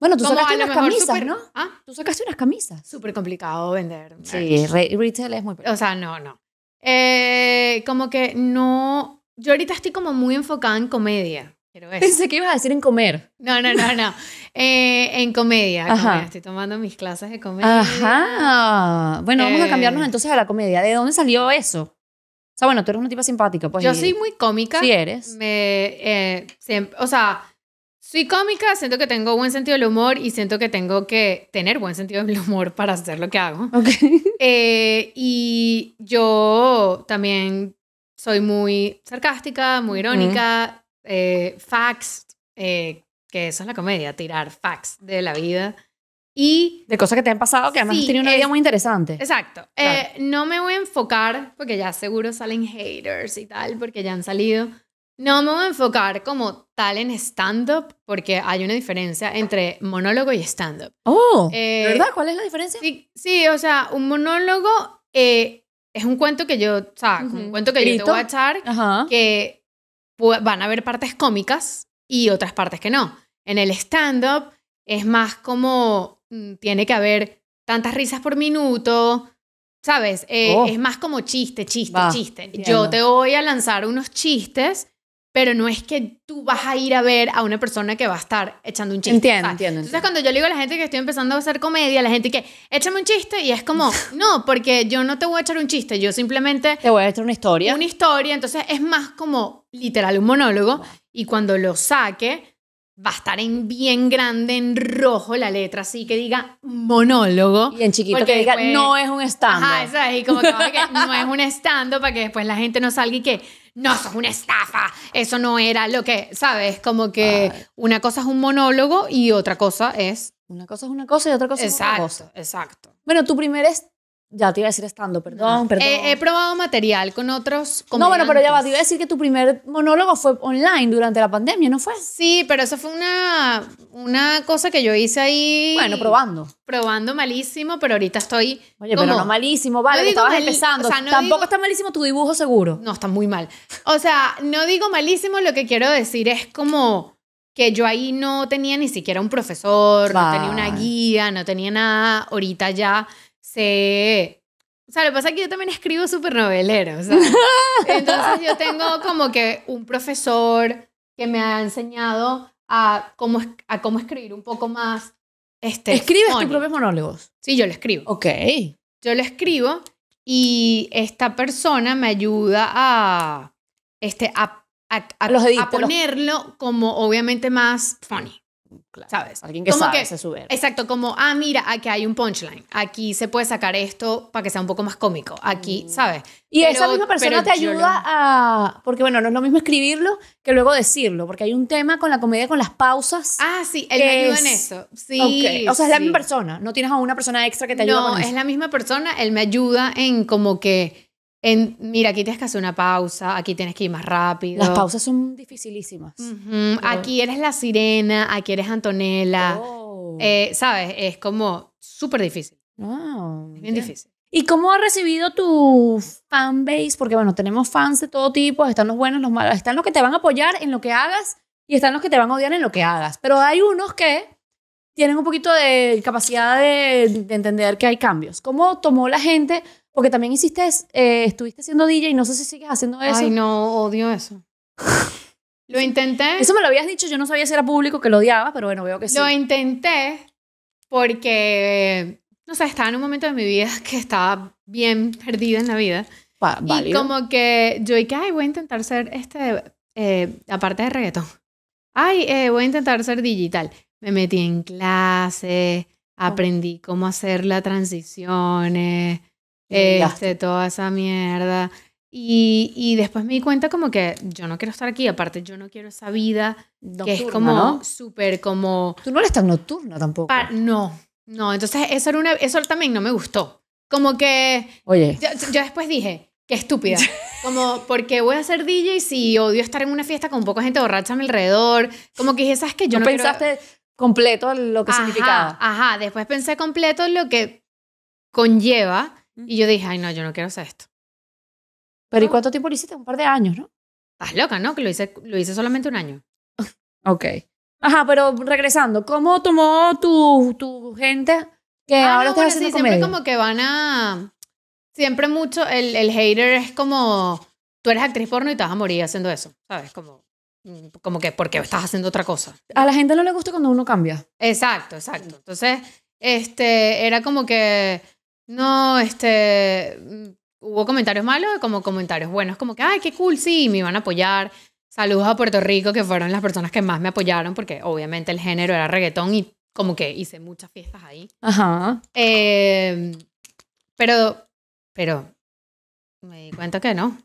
Bueno, tú sacaste unas camisas, ¿no? ¿Ah? Tú sacaste unas camisas. Súper complicado vender. Sí, retail es muy... O sea, no, no. Eh, como que no... Yo ahorita estoy como muy enfocada en comedia. Pensé que ibas a decir en comer. No, no, no, no. Eh, en comedia, Estoy tomando mis clases de comedia. Ajá. Bueno, vamos a eh, cambiarnos entonces a la comedia. ¿De dónde salió eso? O sea, bueno, tú eres una tipa simpática, pues. Yo soy muy cómica. Sí eres. Me, eh, siempre, o sea, soy cómica, siento que tengo buen sentido del humor y siento que tengo que tener buen sentido del humor para hacer lo que hago. Okay. y yo también soy muy sarcástica, muy irónica eh, facts, eh, que eso es la comedia, tirar facts de la vida. Y de cosas que te han pasado, que además tiene una vida muy interesante. Exacto. Eh, no me voy a enfocar, porque ya seguro salen haters y tal, porque ya han salido. No me voy a enfocar como tal en stand-up, porque hay una diferencia entre monólogo y stand-up. Oh, eh, ¿verdad? ¿Cuál es la diferencia? Sí, o sea, un monólogo es un cuento que yo, o sea, un cuento que yo te voy a echar, que van a haber partes cómicas y otras partes que no. En el stand-up es más como mm, tiene que haber tantas risas por minuto, ¿sabes? Eh, oh. Es más como chiste, chiste, chiste. Yo te voy a lanzar unos chistes pero no es que tú vas a ir a ver a una persona que va a estar echando un chiste. Entiendo, entiendo. Entonces, cuando yo le digo a la gente que estoy empezando a hacer comedia, la gente que, échame un chiste, y es como, no, porque yo no te voy a echar un chiste, yo simplemente... Te voy a echar una historia. Una historia, entonces es más como literal un monólogo, y cuando lo saque, va a estar en bien grande, en rojo la letra, así que diga monólogo. Y en chiquito que diga, no es un stand-up. Ajá, y como que, que no es un stand para que después la gente no salga y que no, eso es una estafa, eso no era lo que, ¿sabes? Como que una cosa es un monólogo y otra cosa es... Una cosa es una cosa y otra cosa es otra cosa. Exacto, Bueno, tu primer ya te iba a decir estando, perdón, ah, perdón. He, probado material con otros. No, bueno, pero ya va, te iba a decir que tu primer monólogo fue online durante la pandemia, ¿no fue? Sí, pero eso fue una, una cosa que yo hice ahí. Bueno, probando. Probando malísimo, pero ahorita estoy. Oye, pero no malísimo, vale, que estabas empezando. Tampoco está malísimo tu dibujo, seguro. No, está muy mal. O sea, no digo malísimo, lo que quiero decir es como que yo ahí no tenía ni siquiera un profesor, no tenía una guía, no tenía nada. Ahorita ya o sea, lo que pasa es que yo también escribo súper novelero. Entonces yo tengo como que un profesor que me ha enseñado a cómo, a cómo escribir un poco más. Este, ¿Escribes tus propios monólogos? Sí, yo lo escribo. Ok. Yo lo escribo y esta persona me ayuda a, este, a, ponerlo como obviamente más funny. ¿Sabes? Alguien que sabe, sube. Exacto, como, ah, mira, aquí hay un punchline. Aquí se puede sacar esto para que sea un poco más cómico. Aquí, mm. ¿sabes? Y esa misma persona te ayuda a. Porque, bueno, no es lo mismo escribirlo que luego decirlo. Porque hay un tema con la comedia, con las pausas. Ah, sí, él me ayuda en eso. Sí. O sea, es la misma persona. No tienes a una persona extra que te ayuda. No, es la misma persona. Él me ayuda en como que mira, aquí tienes que hacer una pausa, aquí tienes que ir más rápido. Las pausas son dificilísimas. Aquí eres la sirena, aquí eres Antonella. Oh. Eh, ¿Sabes? Es como súper difícil. Wow. bien difícil. ¿Y cómo ha recibido tu fanbase? Porque bueno, tenemos fans de todo tipo, están los buenos, los malos, están los que te van a apoyar en lo que hagas y están los que te van a odiar en lo que hagas. Pero hay unos que tienen un poquito de capacidad de, entender que hay cambios. ¿Cómo tomó la gente? Porque también hiciste, eh, estuviste haciendo DJ y no sé si sigues haciendo eso. Ay, no, odio eso. lo intenté. Eso me lo habías dicho, yo no sabía si era público que lo odiaba, pero bueno, veo que sí. Lo intenté porque, no sé, estaba en un momento de mi vida que estaba bien perdida en la vida. y como que yo dije, ay, voy a intentar ser este, eh, aparte de reggaetón. Ay, eh, voy a intentar ser digital me metí en clases, aprendí cómo hacer las transiciones, eh, este, toda esa mierda. Y, y, después me di cuenta como que yo no quiero estar aquí, aparte yo no quiero esa vida nocturna, que es como súper como... Tú no eres tan nocturna tampoco. no, no, entonces eso, era una, eso también no me gustó. Como que... Oye. Yo, después dije, qué estúpida. Como, porque voy a ser DJ si odio estar en una fiesta con poca gente borracha a mi alrededor? Como que dije, ¿sabes que Yo no, pensaste, completo lo que significaba. Ajá, después pensé completo lo que conlleva y yo dije, ay, no, yo no quiero hacer esto. Pero ¿y cuánto tiempo lo hiciste? Un par de años, ¿no? Estás loca, ¿no? Que lo hice, lo hice solamente un año. ok. Ajá, pero regresando, ¿cómo tomó tu, tu gente que ah, ahora no, estás haciendo sí, Siempre como que van a... Siempre mucho, el, el hater es como, tú eres actriz porno y te vas a morir haciendo eso, ¿sabes? Como como que porque estás haciendo otra cosa. A la gente no le gusta cuando uno cambia. Exacto, exacto. Entonces, este, era como que, no, este, mm, hubo comentarios malos como comentarios buenos, como que, ay, qué cool, sí, me iban a apoyar. Saludos a Puerto Rico, que fueron las personas que más me apoyaron, porque obviamente el género era reggaetón y como que hice muchas fiestas ahí. Ajá. Em, pero, pero, me di cuenta que no.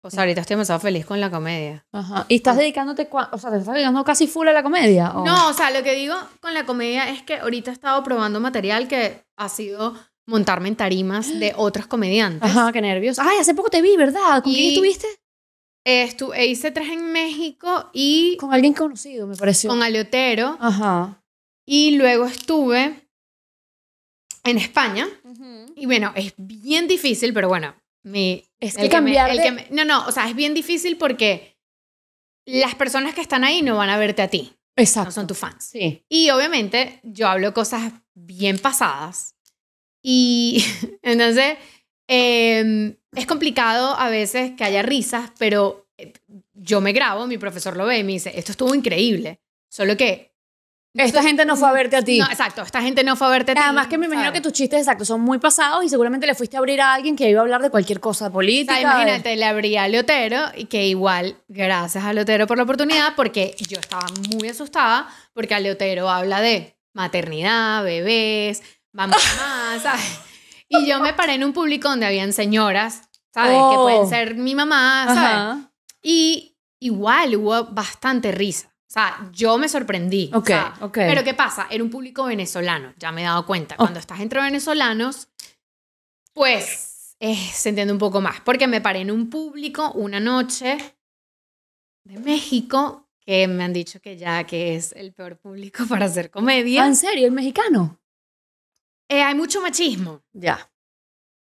O sea, ahorita estoy demasiado feliz con la comedia. Ajá. Ah, ¿Y estás dedicándote, o sea, te estás dedicando casi full a la comedia? No, o sea, lo que digo con la comedia es que ahorita he estado probando material que ha sido montarme en tarimas de otros comediantes. Ajá, qué nervios. Ay, hace poco te vi, ¿verdad? ¿Con quién estuviste? Estuve hice tres en México y... Con alguien conocido, me pareció. Con Aleotero. Ajá. Y luego estuve en España. Y bueno, es bien difícil, pero bueno, mi Es que, el me, no, no, o sea, es bien difícil porque las personas que están ahí no van a verte a ti. Exacto. No son tus fans. Sí. Y obviamente yo hablo cosas bien pasadas. Y entonces em, es complicado a veces que haya risas, pero eh, yo me grabo, mi profesor lo ve y me dice, esto estuvo increíble. Solo que esta gente no fue a verte a ti. No, exacto, esta gente no fue a verte a ti. Además que me imagino que tus chistes exacto, son muy pasados y seguramente le fuiste a abrir a alguien que iba a hablar de cualquier cosa política. imagínate, le abrí a Leotero y que igual, gracias a Leotero por la oportunidad, porque yo estaba muy asustada porque a Leotero habla de maternidad, bebés, mamá, ¿sabes? Y yo me paré en un público donde habían señoras, ¿sabes? Que pueden oh. ser mi mamá, ¿sabes? Y igual hubo bastante risa. O sea, yo me sorprendí. Ok, Pero ¿qué pasa? Era un público venezolano, ya me he dado cuenta. Cuando estás entre venezolanos, pues eh, se entiende un poco más. Porque me paré en un público una noche de México que me han dicho que ya que es el peor público para hacer comedia. Ah, ¿En serio? ¿El mexicano? Eh, hay mucho machismo. Ya.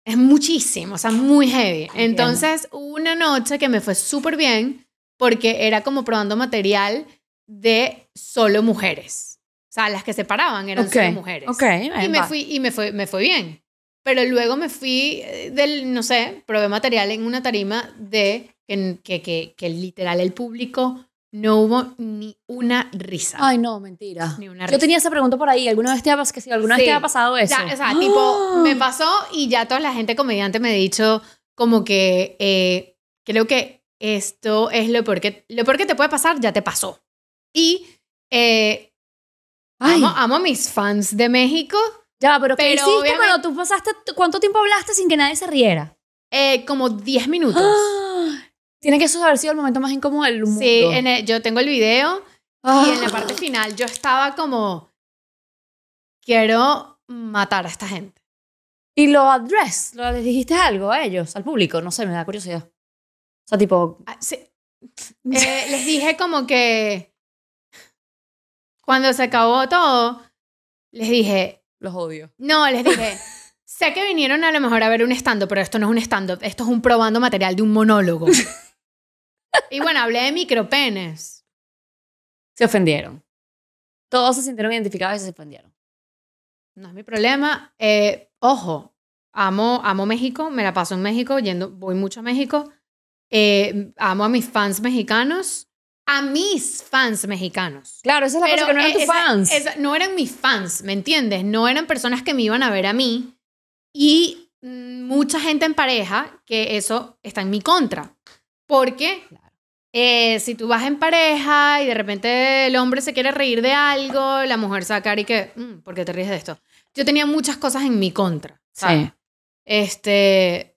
Es muchísimo, o sea, muy heavy. Entonces, una noche que me fue súper bien porque era como probando material de solo mujeres. O sea, las que se paraban eran solo mujeres. y me fui y me fue, me fue bien. Pero luego me fui eh, del, no sé, probé material en una tarima de que, que, que, literal el público no hubo ni una risa. Ay, no, mentira. Ni una risa. Yo tenía esa pregunta por ahí. ¿Alguna vez te ha, que si alguna vez te ha pasado eso? Ya, o sea, tipo, ¡Ah! me pasó y ya toda la gente comediante me ha dicho como que eh, creo que esto es lo peor lo peor que te puede pasar, ya te pasó. Y eh, amo, a mis fans de México. Ya, pero ¿qué hiciste obviamente- tú pasaste? ¿Cuánto tiempo hablaste sin que nadie se riera? eh, como 10 minutos. Tiene que eso haber sido el momento más incómodo del mundo. Sí, yo tengo el video y en la ah. parte final yo estaba como, quiero matar a esta gente. Y lo address, lo, les dijiste algo a ellos, al público, no sé, me da curiosidad. O sea, tipo, ah, sí. Eh, les dije como que cuando se acabó todo, les dije... Los odio. No, les dije... sé que vinieron a lo mejor a ver un stand-up, pero esto no es un stand-up. Esto es un probando material de un monólogo. y bueno, hablé de micropenes. Se ofendieron. Todos se sintieron identificados y se ofendieron. No es mi problema. Eh, ojo, amo, amo México, me la paso en México, yendo, voy mucho a México. Eh, amo a mis fans mexicanos a mis fans mexicanos. Claro, esa es la cosa que no eran e- tus fans. no eran mis fans, ¿me entiendes? No eran personas que me iban a ver a mí. Y mm, mucha gente en pareja que eso está en mi contra. Porque eh, si tú vas en pareja y de repente el hombre se quiere reír de algo, la mujer sacar y que, mm, ¿por qué te ríes de esto? Yo tenía muchas cosas en mi contra. ¿sabes? Sí. Este,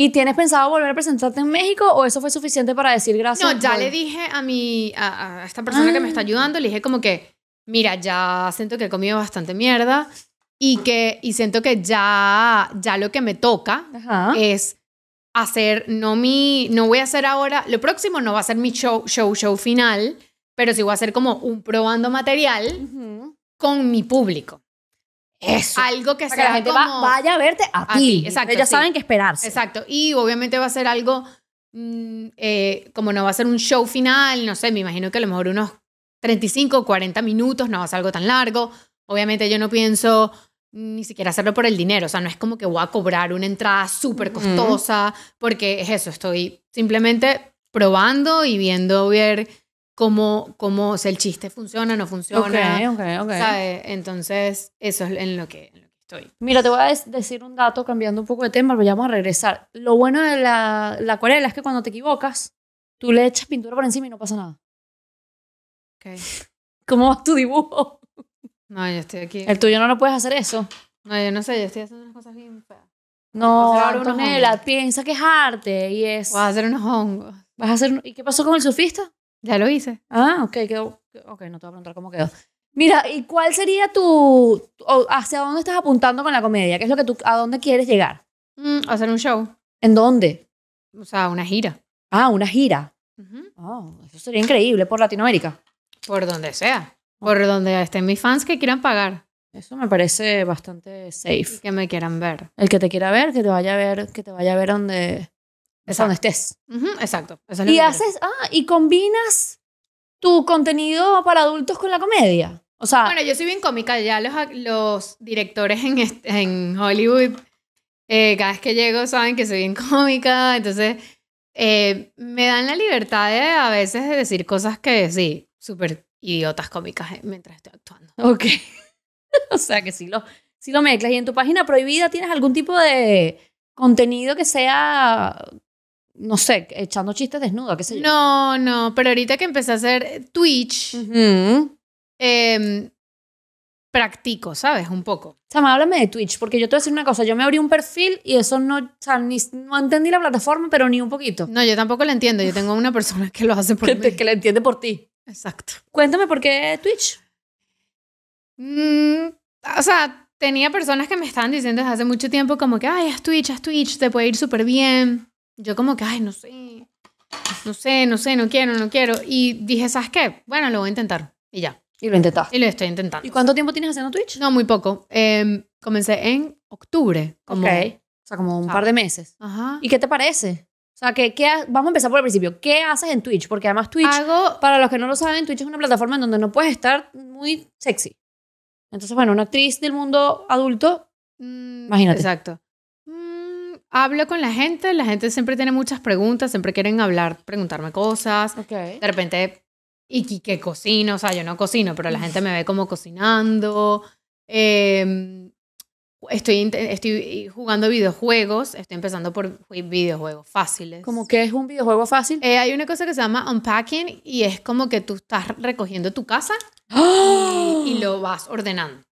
¿Y tienes pensado volver a presentarte en México o eso fue suficiente para decir gracias? No, ya le dije a mi a, esta persona que me ah. está ayudando, le dije como que, mira, ya siento que he comido bastante mierda y que y siento que ya ya lo que me toca es hacer no mi no voy a hacer ahora, lo próximo no va a ser mi show show show final, pero sí voy a hacer como un probando material con mi público. Eso. Algo que la gente vaya a verte a, ti. Exacto. Ellos saben qué esperarse. Exacto. Y obviamente va a ser algo, mm, eh, como no va a ser un show final, no sé, me imagino que a lo mejor unos 35, 40 minutos, no va a ser algo tan largo. Obviamente yo no pienso ni siquiera hacerlo por el dinero, o sea, no es como que voy a cobrar una entrada súper costosa, porque es eso, estoy simplemente probando y viendo ver cómo, como o el chiste funciona, no funciona. ok, ok. Entonces, eso es en lo, que, lo estoy. Mira, te voy a decir un dato cambiando un poco de tema, pero ya vamos a regresar. Lo bueno de la, la acuarela es que cuando te equivocas, tú le echas pintura por encima y no pasa nada. Okay. ¿Cómo vas tu dibujo? No, yo estoy aquí. El tuyo no lo puedes hacer eso. No, yo no sé, yo estoy haciendo unas cosas bien feas. No, Antonella, piensa que es arte y es... Vas a hacer unos hongos. Vas a hacer... ¿Y qué pasó con el surfista? Ya lo hice. Ah, ok, quedó. Ok, no te voy a preguntar cómo quedó. Mira, ¿y cuál sería tu. o hacia dónde estás apuntando con la comedia? ¿Qué es lo que tú. a dónde quieres llegar? Mm, hacer un show. ¿En dónde? O sea, una gira. Ah, una gira. Oh, eso sería increíble por Latinoamérica. Por donde sea. Por donde estén mis fans que quieran pagar. Eso me parece bastante safe. que me quieran ver. El que te quiera ver, que te vaya a ver, que te vaya a ver donde es donde estés. exacto. y haces, ah, y combinas tu contenido para adultos con la comedia. O sea. Bueno, yo soy bien cómica. Ya los, los directores en, en Hollywood, eh, cada vez que llego, saben que soy bien cómica. Entonces, eh, me dan la libertad a veces de decir cosas que sí, súper idiotas cómicas eh, mientras estoy actuando. Ok. o sea que sí lo, sí lo mezclas. Y en tu página prohibida tienes algún tipo de contenido que sea no sé, echando chistes desnuda, qué sé yo. No, no, pero ahorita que empecé a hacer Twitch, em, practico, ¿sabes? Un poco. Chama, háblame de Twitch, porque yo te voy a decir una cosa, yo me abrí un perfil y eso no, o sea, ni, no entendí la plataforma, pero ni un poquito. No, yo tampoco la entiendo, yo tengo una persona que lo hace por que, mí. Que la entiende por ti. Exacto. Cuéntame por qué Twitch. Mm, o sea, tenía personas que me estaban diciendo desde hace mucho tiempo como que, ay, haz Twitch, haz Twitch, te puede ir súper bien yo como que, ay, no sé, no sé, no sé, no quiero, no quiero. Y dije, ¿sabes qué? Bueno, lo voy a intentar. Y ya. Y lo intentaste. Y lo estoy intentando. ¿Y cuánto tiempo tienes haciendo Twitch? No, muy poco. Em, comencé en octubre. Como, O sea, como un par de meses. Ajá. ¿Y qué te parece? O sea, ¿qué, qué, vamos a empezar por el principio. ¿Qué haces en Twitch? Porque además Twitch, para los que no lo saben, Twitch es una plataforma en donde no puedes estar muy sexy. Entonces, bueno, una actriz del mundo adulto, mm, imagínate. Exacto hablo con la gente, la gente siempre tiene muchas preguntas, siempre quieren hablar, preguntarme cosas. De repente, ¿y qué cocino? O sea, yo no cocino, pero la gente me ve como cocinando. Em, estoy, estoy jugando videojuegos, estoy empezando por videojuegos fáciles. ¿Cómo que es un videojuego fácil? Eh, hay una cosa que se llama unpacking y es como que tú estás recogiendo tu casa y, ¡Ah! y, lo vas ordenando.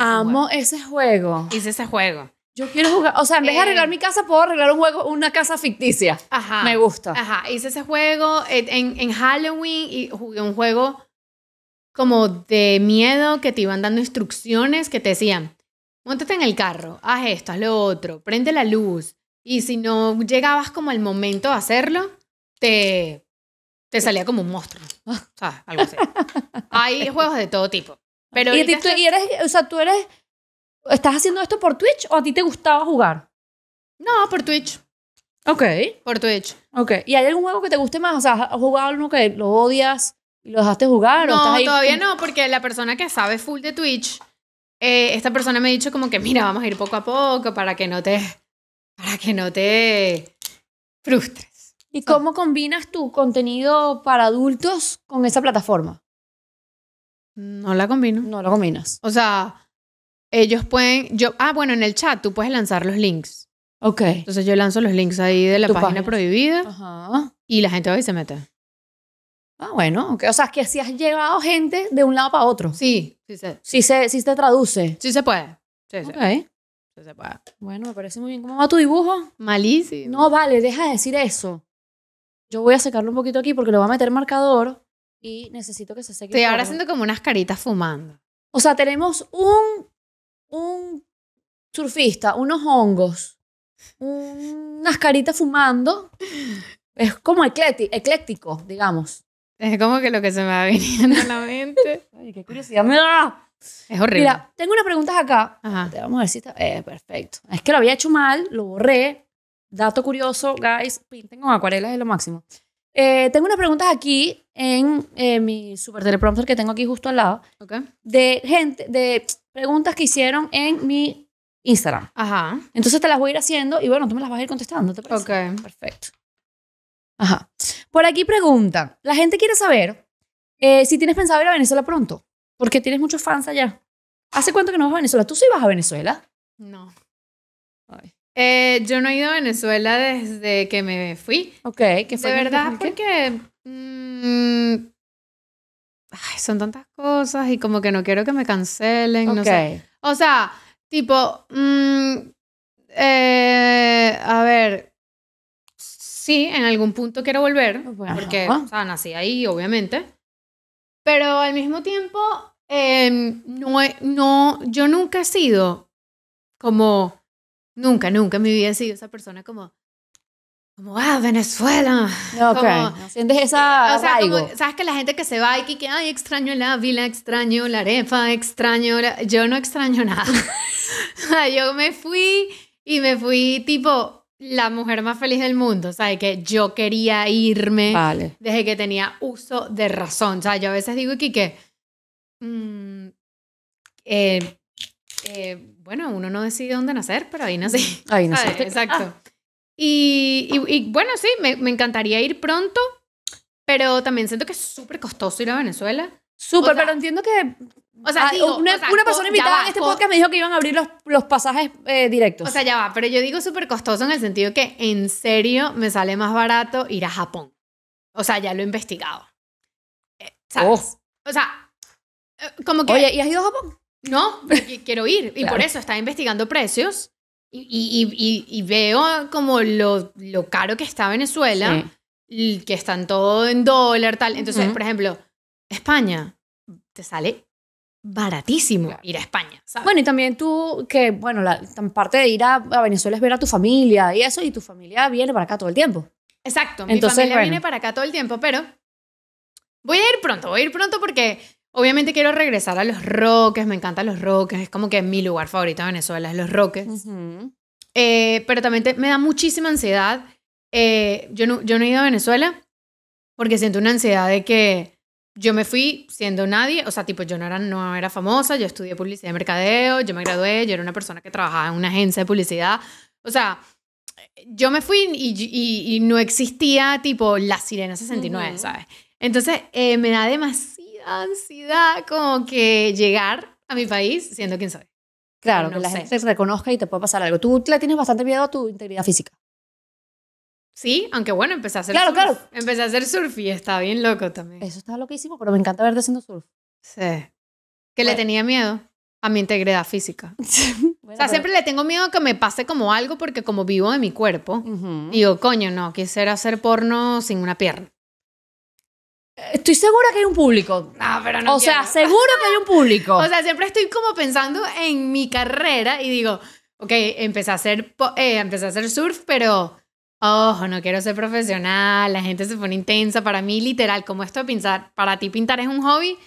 Amo ese juego. Hice ese juego yo quiero jugar, o sea, en vez de arreglar eh, mi casa, puedo arreglar un juego, una casa ficticia. Ajá. Me gusta. Ajá, hice ese juego eh, en, Halloween y jugué un juego como de miedo que te iban dando instrucciones que te decían, montate en el carro, haz esto, haz lo otro, prende la luz. Y si no llegabas como al momento de hacerlo, te, te salía como un monstruo. O sea, algo así. Hay juegos de todo tipo. Pero ¿Y, tú, y eres, o sea, tú eres ¿Estás haciendo esto por Twitch o a ti te gustaba jugar? No, por Twitch. Ok. Por Twitch. Ok. ¿Y hay algún juego que te guste más? O sea, ¿has jugado uno que lo odias y lo dejaste jugar? No, o todavía no, porque la persona que sabe full de Twitch, eh, esta persona me ha dicho como que, mira, vamos a ir poco a poco para que no te, para que no te frustres. ¿Y cómo combinas tu contenido para adultos con esa plataforma? No la combino. No la combinas. O sea, ellos pueden, yo, ah, bueno, en el chat tú puedes lanzar los links. Ok. Entonces yo lanzo los links ahí de la página, prohibida Ajá. y la gente va y se mete. Ah, bueno, okay. o sea, es que si has llevado gente de un lado para otro. Sí, sí se. Sí se, traduce. Sí se puede. Sí, sí se puede. Bueno, me parece muy bien. ¿Cómo va tu dibujo? Malísimo. No, vale, deja de decir eso. Yo voy a secarlo un poquito aquí porque lo va a meter marcador y necesito que se seque. Estoy ahora haciendo como unas caritas fumando. O sea, tenemos un un surfista, unos hongos, unas caritas fumando. Es como ecléctico, digamos. Es como que lo que se me va viniendo a la mente. Ay, qué curiosidad Es horrible. Mira, tengo unas preguntas acá. Ajá. Vamos a ver si está. Eh, perfecto. Es que lo había hecho mal, lo borré. Dato curioso, guys, pinten con acuarelas es lo máximo. Eh, tengo unas preguntas aquí en eh, mi super teleprompter que tengo aquí justo al lado. Okay. De gente, de preguntas que hicieron en mi Instagram. Ajá. Entonces te las voy a ir haciendo y bueno, tú me las vas a ir contestando, ¿te Ok. Perfecto. Ajá. Por aquí pregunta. la gente quiere saber eh, si tienes pensado ir a Venezuela pronto, porque tienes muchos fans allá. ¿Hace cuánto que no vas a Venezuela? ¿Tú sí vas a Venezuela? No. Ay. Eh, yo no he ido a Venezuela desde que me fui. Ok, que fue? De verdad, porque... Mm, ay, son tantas cosas y como que no quiero que me cancelen, no sé. O sea, tipo, mm, eh, a ver, sí, en algún punto quiero volver, porque, nací ahí, obviamente, pero al mismo tiempo, em, no, no, yo nunca he sido como Nunca, nunca en mi vida he sido esa persona como, como, ah, Venezuela. como, Sientes esa. O sea, como, sabes que la gente que se va y que, ay, extraño la Ávila, extraño la arepa, extraño. La... Yo no extraño nada. yo me fui y me fui tipo la mujer más feliz del mundo. O sea, que yo quería irme desde que tenía uso de razón. O sea, yo a veces digo que, que mm, eh, eh, bueno, uno no decide dónde nacer, pero ahí nací. Ahí nací. Exacto. Ah. Y, bueno, sí, me, encantaría ir pronto, pero también siento que es súper costoso ir a Venezuela. Súper, pero entiendo que... O sea, una, persona invitada en este podcast me dijo que iban a abrir los, los pasajes eh, directos. O sea, ya va, pero yo digo súper costoso en el sentido que en serio me sale más barato ir a Japón. O sea, ya lo he investigado. Eh, ¿Sabes? Oh. O sea, como que... Oye, ¿y has ido a Japón? No, quiero ir. Y por eso estaba investigando precios y, veo como lo, caro que está Venezuela, que están todo en dólar, tal. Entonces, por ejemplo, España te sale baratísimo ir a España. Bueno, y también tú, que bueno, la, parte de ir a, Venezuela es ver a tu familia y eso, y tu familia viene para acá todo el tiempo. Exacto, Entonces, mi familia viene para acá todo el tiempo, pero voy a ir pronto, voy a ir pronto porque Obviamente quiero regresar a los Roques, me encantan los Roques, es como que es mi lugar favorito de Venezuela, es los Roques. Eh, pero también me da muchísima ansiedad. Eh, yo, no, he ido a Venezuela porque siento una ansiedad de que yo me fui siendo nadie, o sea, tipo, yo no era, no era famosa, yo estudié publicidad y mercadeo, yo me gradué, yo era una persona que trabajaba en una agencia de publicidad, o sea, yo me fui y, no existía tipo la sirena 69, ¿sabes? Entonces, eh, me da demasiado ansiedad como que llegar a mi país siendo quien soy. Claro, que la gente te reconozca y te puede pasar algo. Tú le tienes bastante miedo a tu integridad física. Sí, aunque bueno, empecé a hacer surf. Claro, Empecé a hacer surf y estaba bien loco también. Eso está loquísimo, pero me encanta verte haciendo surf. Sí. Que le tenía miedo a mi integridad física. o sea, siempre le tengo miedo a que me pase como algo porque como vivo de mi cuerpo, digo, coño, no, quisiera hacer porno sin una pierna. Estoy segura que hay un público. No, pero no. O sea, seguro que hay un público. o sea, siempre estoy como pensando en mi carrera y digo, ok, empecé a hacer, eh, empecé a hacer surf, pero ojo, no quiero ser profesional, la gente se pone intensa. Para mí, literal, como esto de pintar, para ti pintar es un hobby,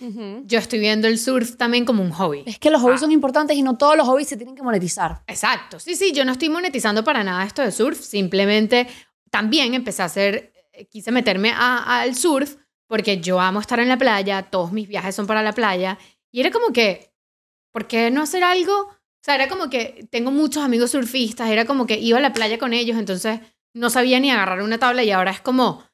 yo estoy viendo el surf también como un hobby. Es que los hobbies ah. son importantes y no todos los hobbies se tienen que monetizar. Exacto, sí, sí, yo no estoy monetizando para nada esto de surf, simplemente también empecé a hacer, eh, quise meterme al surf porque yo amo estar en la playa, todos mis viajes son para la playa, y era como que, ¿por qué no hacer algo? O sea, era como que tengo muchos amigos surfistas, era como que iba a la playa con ellos, entonces no sabía ni agarrar una tabla y ahora es como,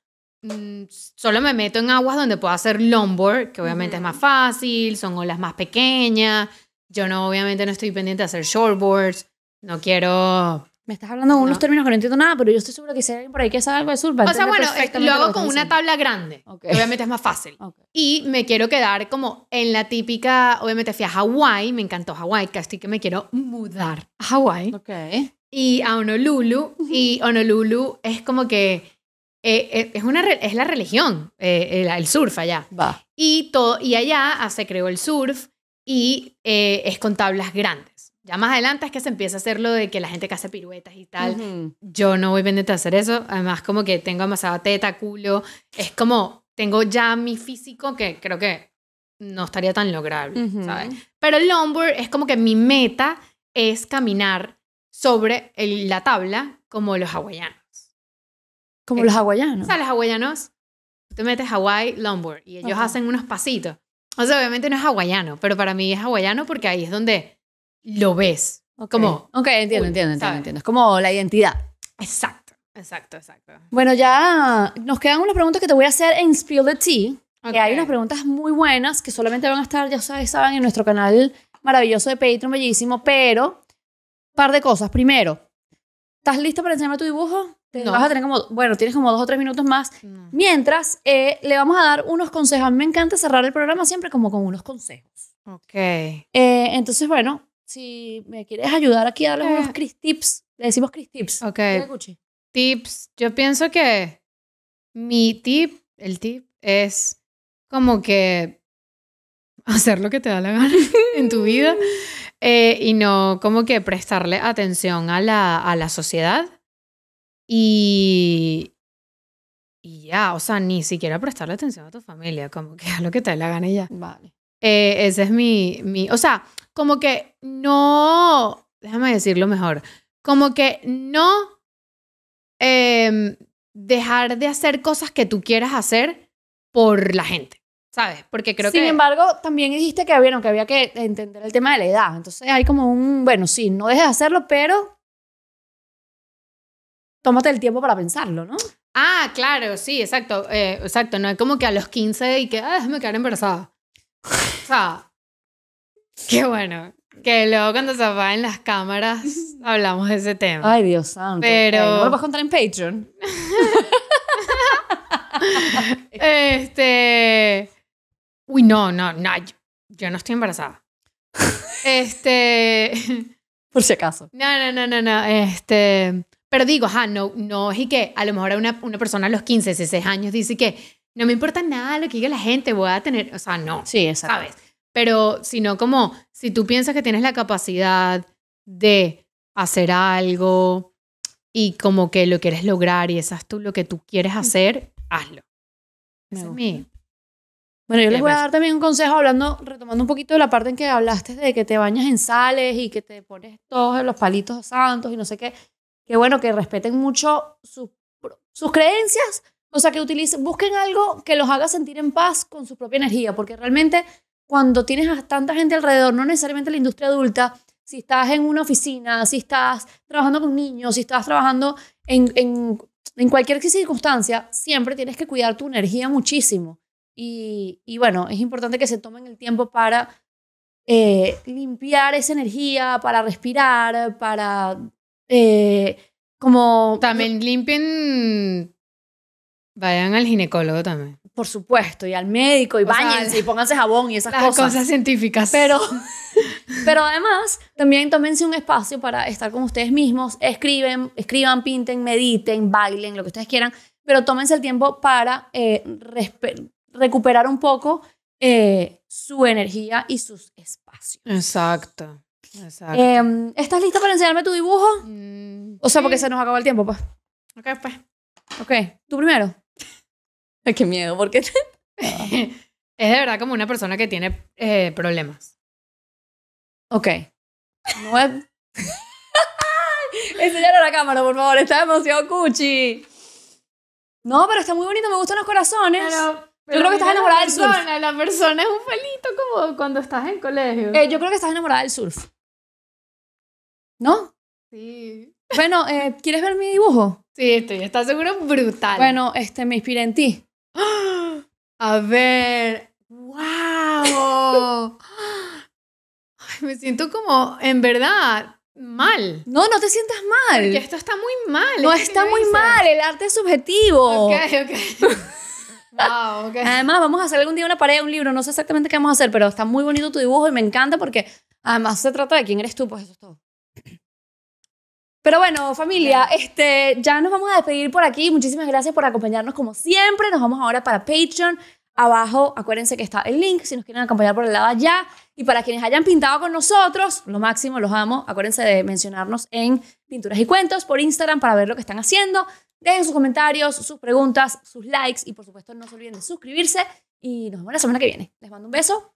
mm, solo me meto en aguas donde puedo hacer longboard, que obviamente es más fácil, son olas más pequeñas, yo no, obviamente no estoy pendiente de hacer shortboards, no quiero me estás hablando de unos términos que no entiendo nada, pero yo estoy seguro que si hay alguien por ahí que sabe algo de surf, O sea, bueno, eh, lo hago con una tabla grande. Obviamente es más fácil. Y me quiero quedar como en la típica, obviamente fui a Hawái, me encantó Hawái, casi que me quiero mudar a Hawái. Ok. Y a Honolulu, y Honolulu es como que eh, eh, es, una, es la religión, el, surf allá. Va. Y, todo, y allá ah, se creó el surf y es con tablas grandes. Ya más adelante es que se empieza a hacer lo de que la gente que hace piruetas y tal. Yo no voy pendiente a hacer eso. Además, como que tengo demasiada teta, culo. Es como, tengo ya mi físico que creo que no estaría tan lograble, ¿sabes? Pero el longboard es como que mi meta es caminar sobre la tabla como los hawaianos. Como los hawaianos. O sea, los hawaianos, tú metes Hawaii longboard y ellos hacen unos pasitos. O sea, obviamente no es hawaiano, pero para mí es hawaiano porque ahí es donde lo ves. Como, ok, entiendo, entiendo, entiendo, entiendo. Es como la identidad. Exacto, exacto, exacto. Bueno, ya nos quedan unas preguntas que te voy a hacer en Spill the Tea. Que hay unas preguntas muy buenas que solamente van a estar, ya sabes estaban en nuestro canal maravilloso de Patreon, bellísimo. Pero, par de cosas. Primero, ¿estás lista para enseñarme tu dibujo? Vas a tener como, bueno, tienes como dos o tres minutos más. Mientras, eh, le vamos a dar unos consejos. me encanta cerrar el programa siempre como con unos consejos. Ok. Eh, entonces, bueno, si me quieres ayudar aquí a darle ah. unos Chris tips, le decimos Chris tips. Ok. tips, yo pienso que mi tip, el tip es como que hacer lo que te da la gana en tu vida eh, y no como que prestarle atención a la, a la sociedad y, y ya, o sea, ni siquiera prestarle atención a tu familia, como que a lo que te dé la gana ya. Vale. Eh, ese es mi, mi, o sea, como que no, déjame decirlo mejor, como que no em, dejar de hacer cosas que tú quieras hacer por la gente. ¿Sabes? Porque creo que... Sin embargo, también dijiste que, que había que entender el tema de la edad. Entonces hay como un, bueno, sí, no dejes de hacerlo, pero tómate el tiempo para pensarlo, ¿no? Ah, claro, sí, exacto. Eh, exacto, no es como que a los 15 y que, ah, déjame quedar embarazada. O sea, Qué bueno. Que luego cuando se apaguen las cámaras hablamos de ese tema. Ay, Dios santo. Pero... lo vas a contar en Patreon? este... Uy, no, no, no. Yo, no estoy embarazada. este... Por si acaso. No, no, no, no, no. Este... Pero digo, ajá, no, no es y que a lo mejor a una, una persona a los 15, 16 años dice que no me importa nada lo que diga la gente, voy a tener... O sea, no. Sí, exacto. ¿Sabes? pero sino como si tú piensas que tienes la capacidad de hacer algo y como que lo quieres lograr y esas tú lo que tú quieres hacer, hazlo. es mi... Bueno, yo les voy a dar también un consejo hablando, retomando un poquito de la parte en que hablaste de que te bañas en sales y que te pones todos los palitos santos y no sé qué. Que bueno, que respeten mucho sus, sus creencias, o sea, que utilicen, busquen algo que los haga sentir en paz con su propia energía, porque realmente cuando tienes a tanta gente alrededor, no necesariamente la industria adulta, si estás en una oficina, si estás trabajando con niños, si estás trabajando en, en, en cualquier circunstancia, siempre tienes que cuidar tu energía muchísimo. Y, y bueno, es importante que se tomen el tiempo para eh, limpiar esa energía, para respirar, para... Eh, como... También limpien Vayan al ginecólogo también. Por supuesto, y al médico, y bañense, y pónganse jabón y esas las cosas. científicas. Pero, pero además, también tómense un espacio para estar con ustedes mismos. Escriben, escriban, pinten, mediten, bailen, lo que ustedes quieran. Pero tómense el tiempo para eh, recuperar un poco eh, su energía y sus espacios. Exacto. Em, ¿Estás lista para enseñarme tu dibujo? Mm, o sea, porque se nos acabó el tiempo, pues. Ok, pues. Ok, tú primero qué miedo, porque... es de verdad como una persona que tiene eh, problemas. Ok. a... la cámara, por favor. Está demasiado cuchi. No, pero está muy bonito. Me gustan los corazones. yo creo que estás enamorada del surf. La persona es un pelito como cuando estás en colegio. Eh, yo creo que estás enamorada del surf. ¿No? Sí. Bueno, eh, ¿quieres ver mi dibujo? Sí, estoy, está seguro brutal. Bueno, este, me inspiré en ti. A ver, wow. me siento como, en verdad, mal. No, no te sientas mal. Porque esto está muy mal. No, está muy mal. El arte es subjetivo. Ok, ok. wow, Además, vamos a hacer algún día una pared, un libro. No sé exactamente qué vamos a hacer, pero está muy bonito tu dibujo y me encanta porque además se trata de quién eres tú, pues eso es todo. Pero bueno, familia, este, ya nos vamos a despedir por aquí. Muchísimas gracias por acompañarnos como siempre. Nos vamos ahora para Patreon. Abajo, acuérdense que está el link si nos quieren acompañar por el lado allá. Y para quienes hayan pintado con nosotros, lo máximo, los amo. Acuérdense de mencionarnos en Pinturas y Cuentos por Instagram para ver lo que están haciendo. Dejen sus comentarios, sus preguntas, sus likes y por supuesto no se olviden de suscribirse. Y nos vemos la semana que viene. Les mando un beso.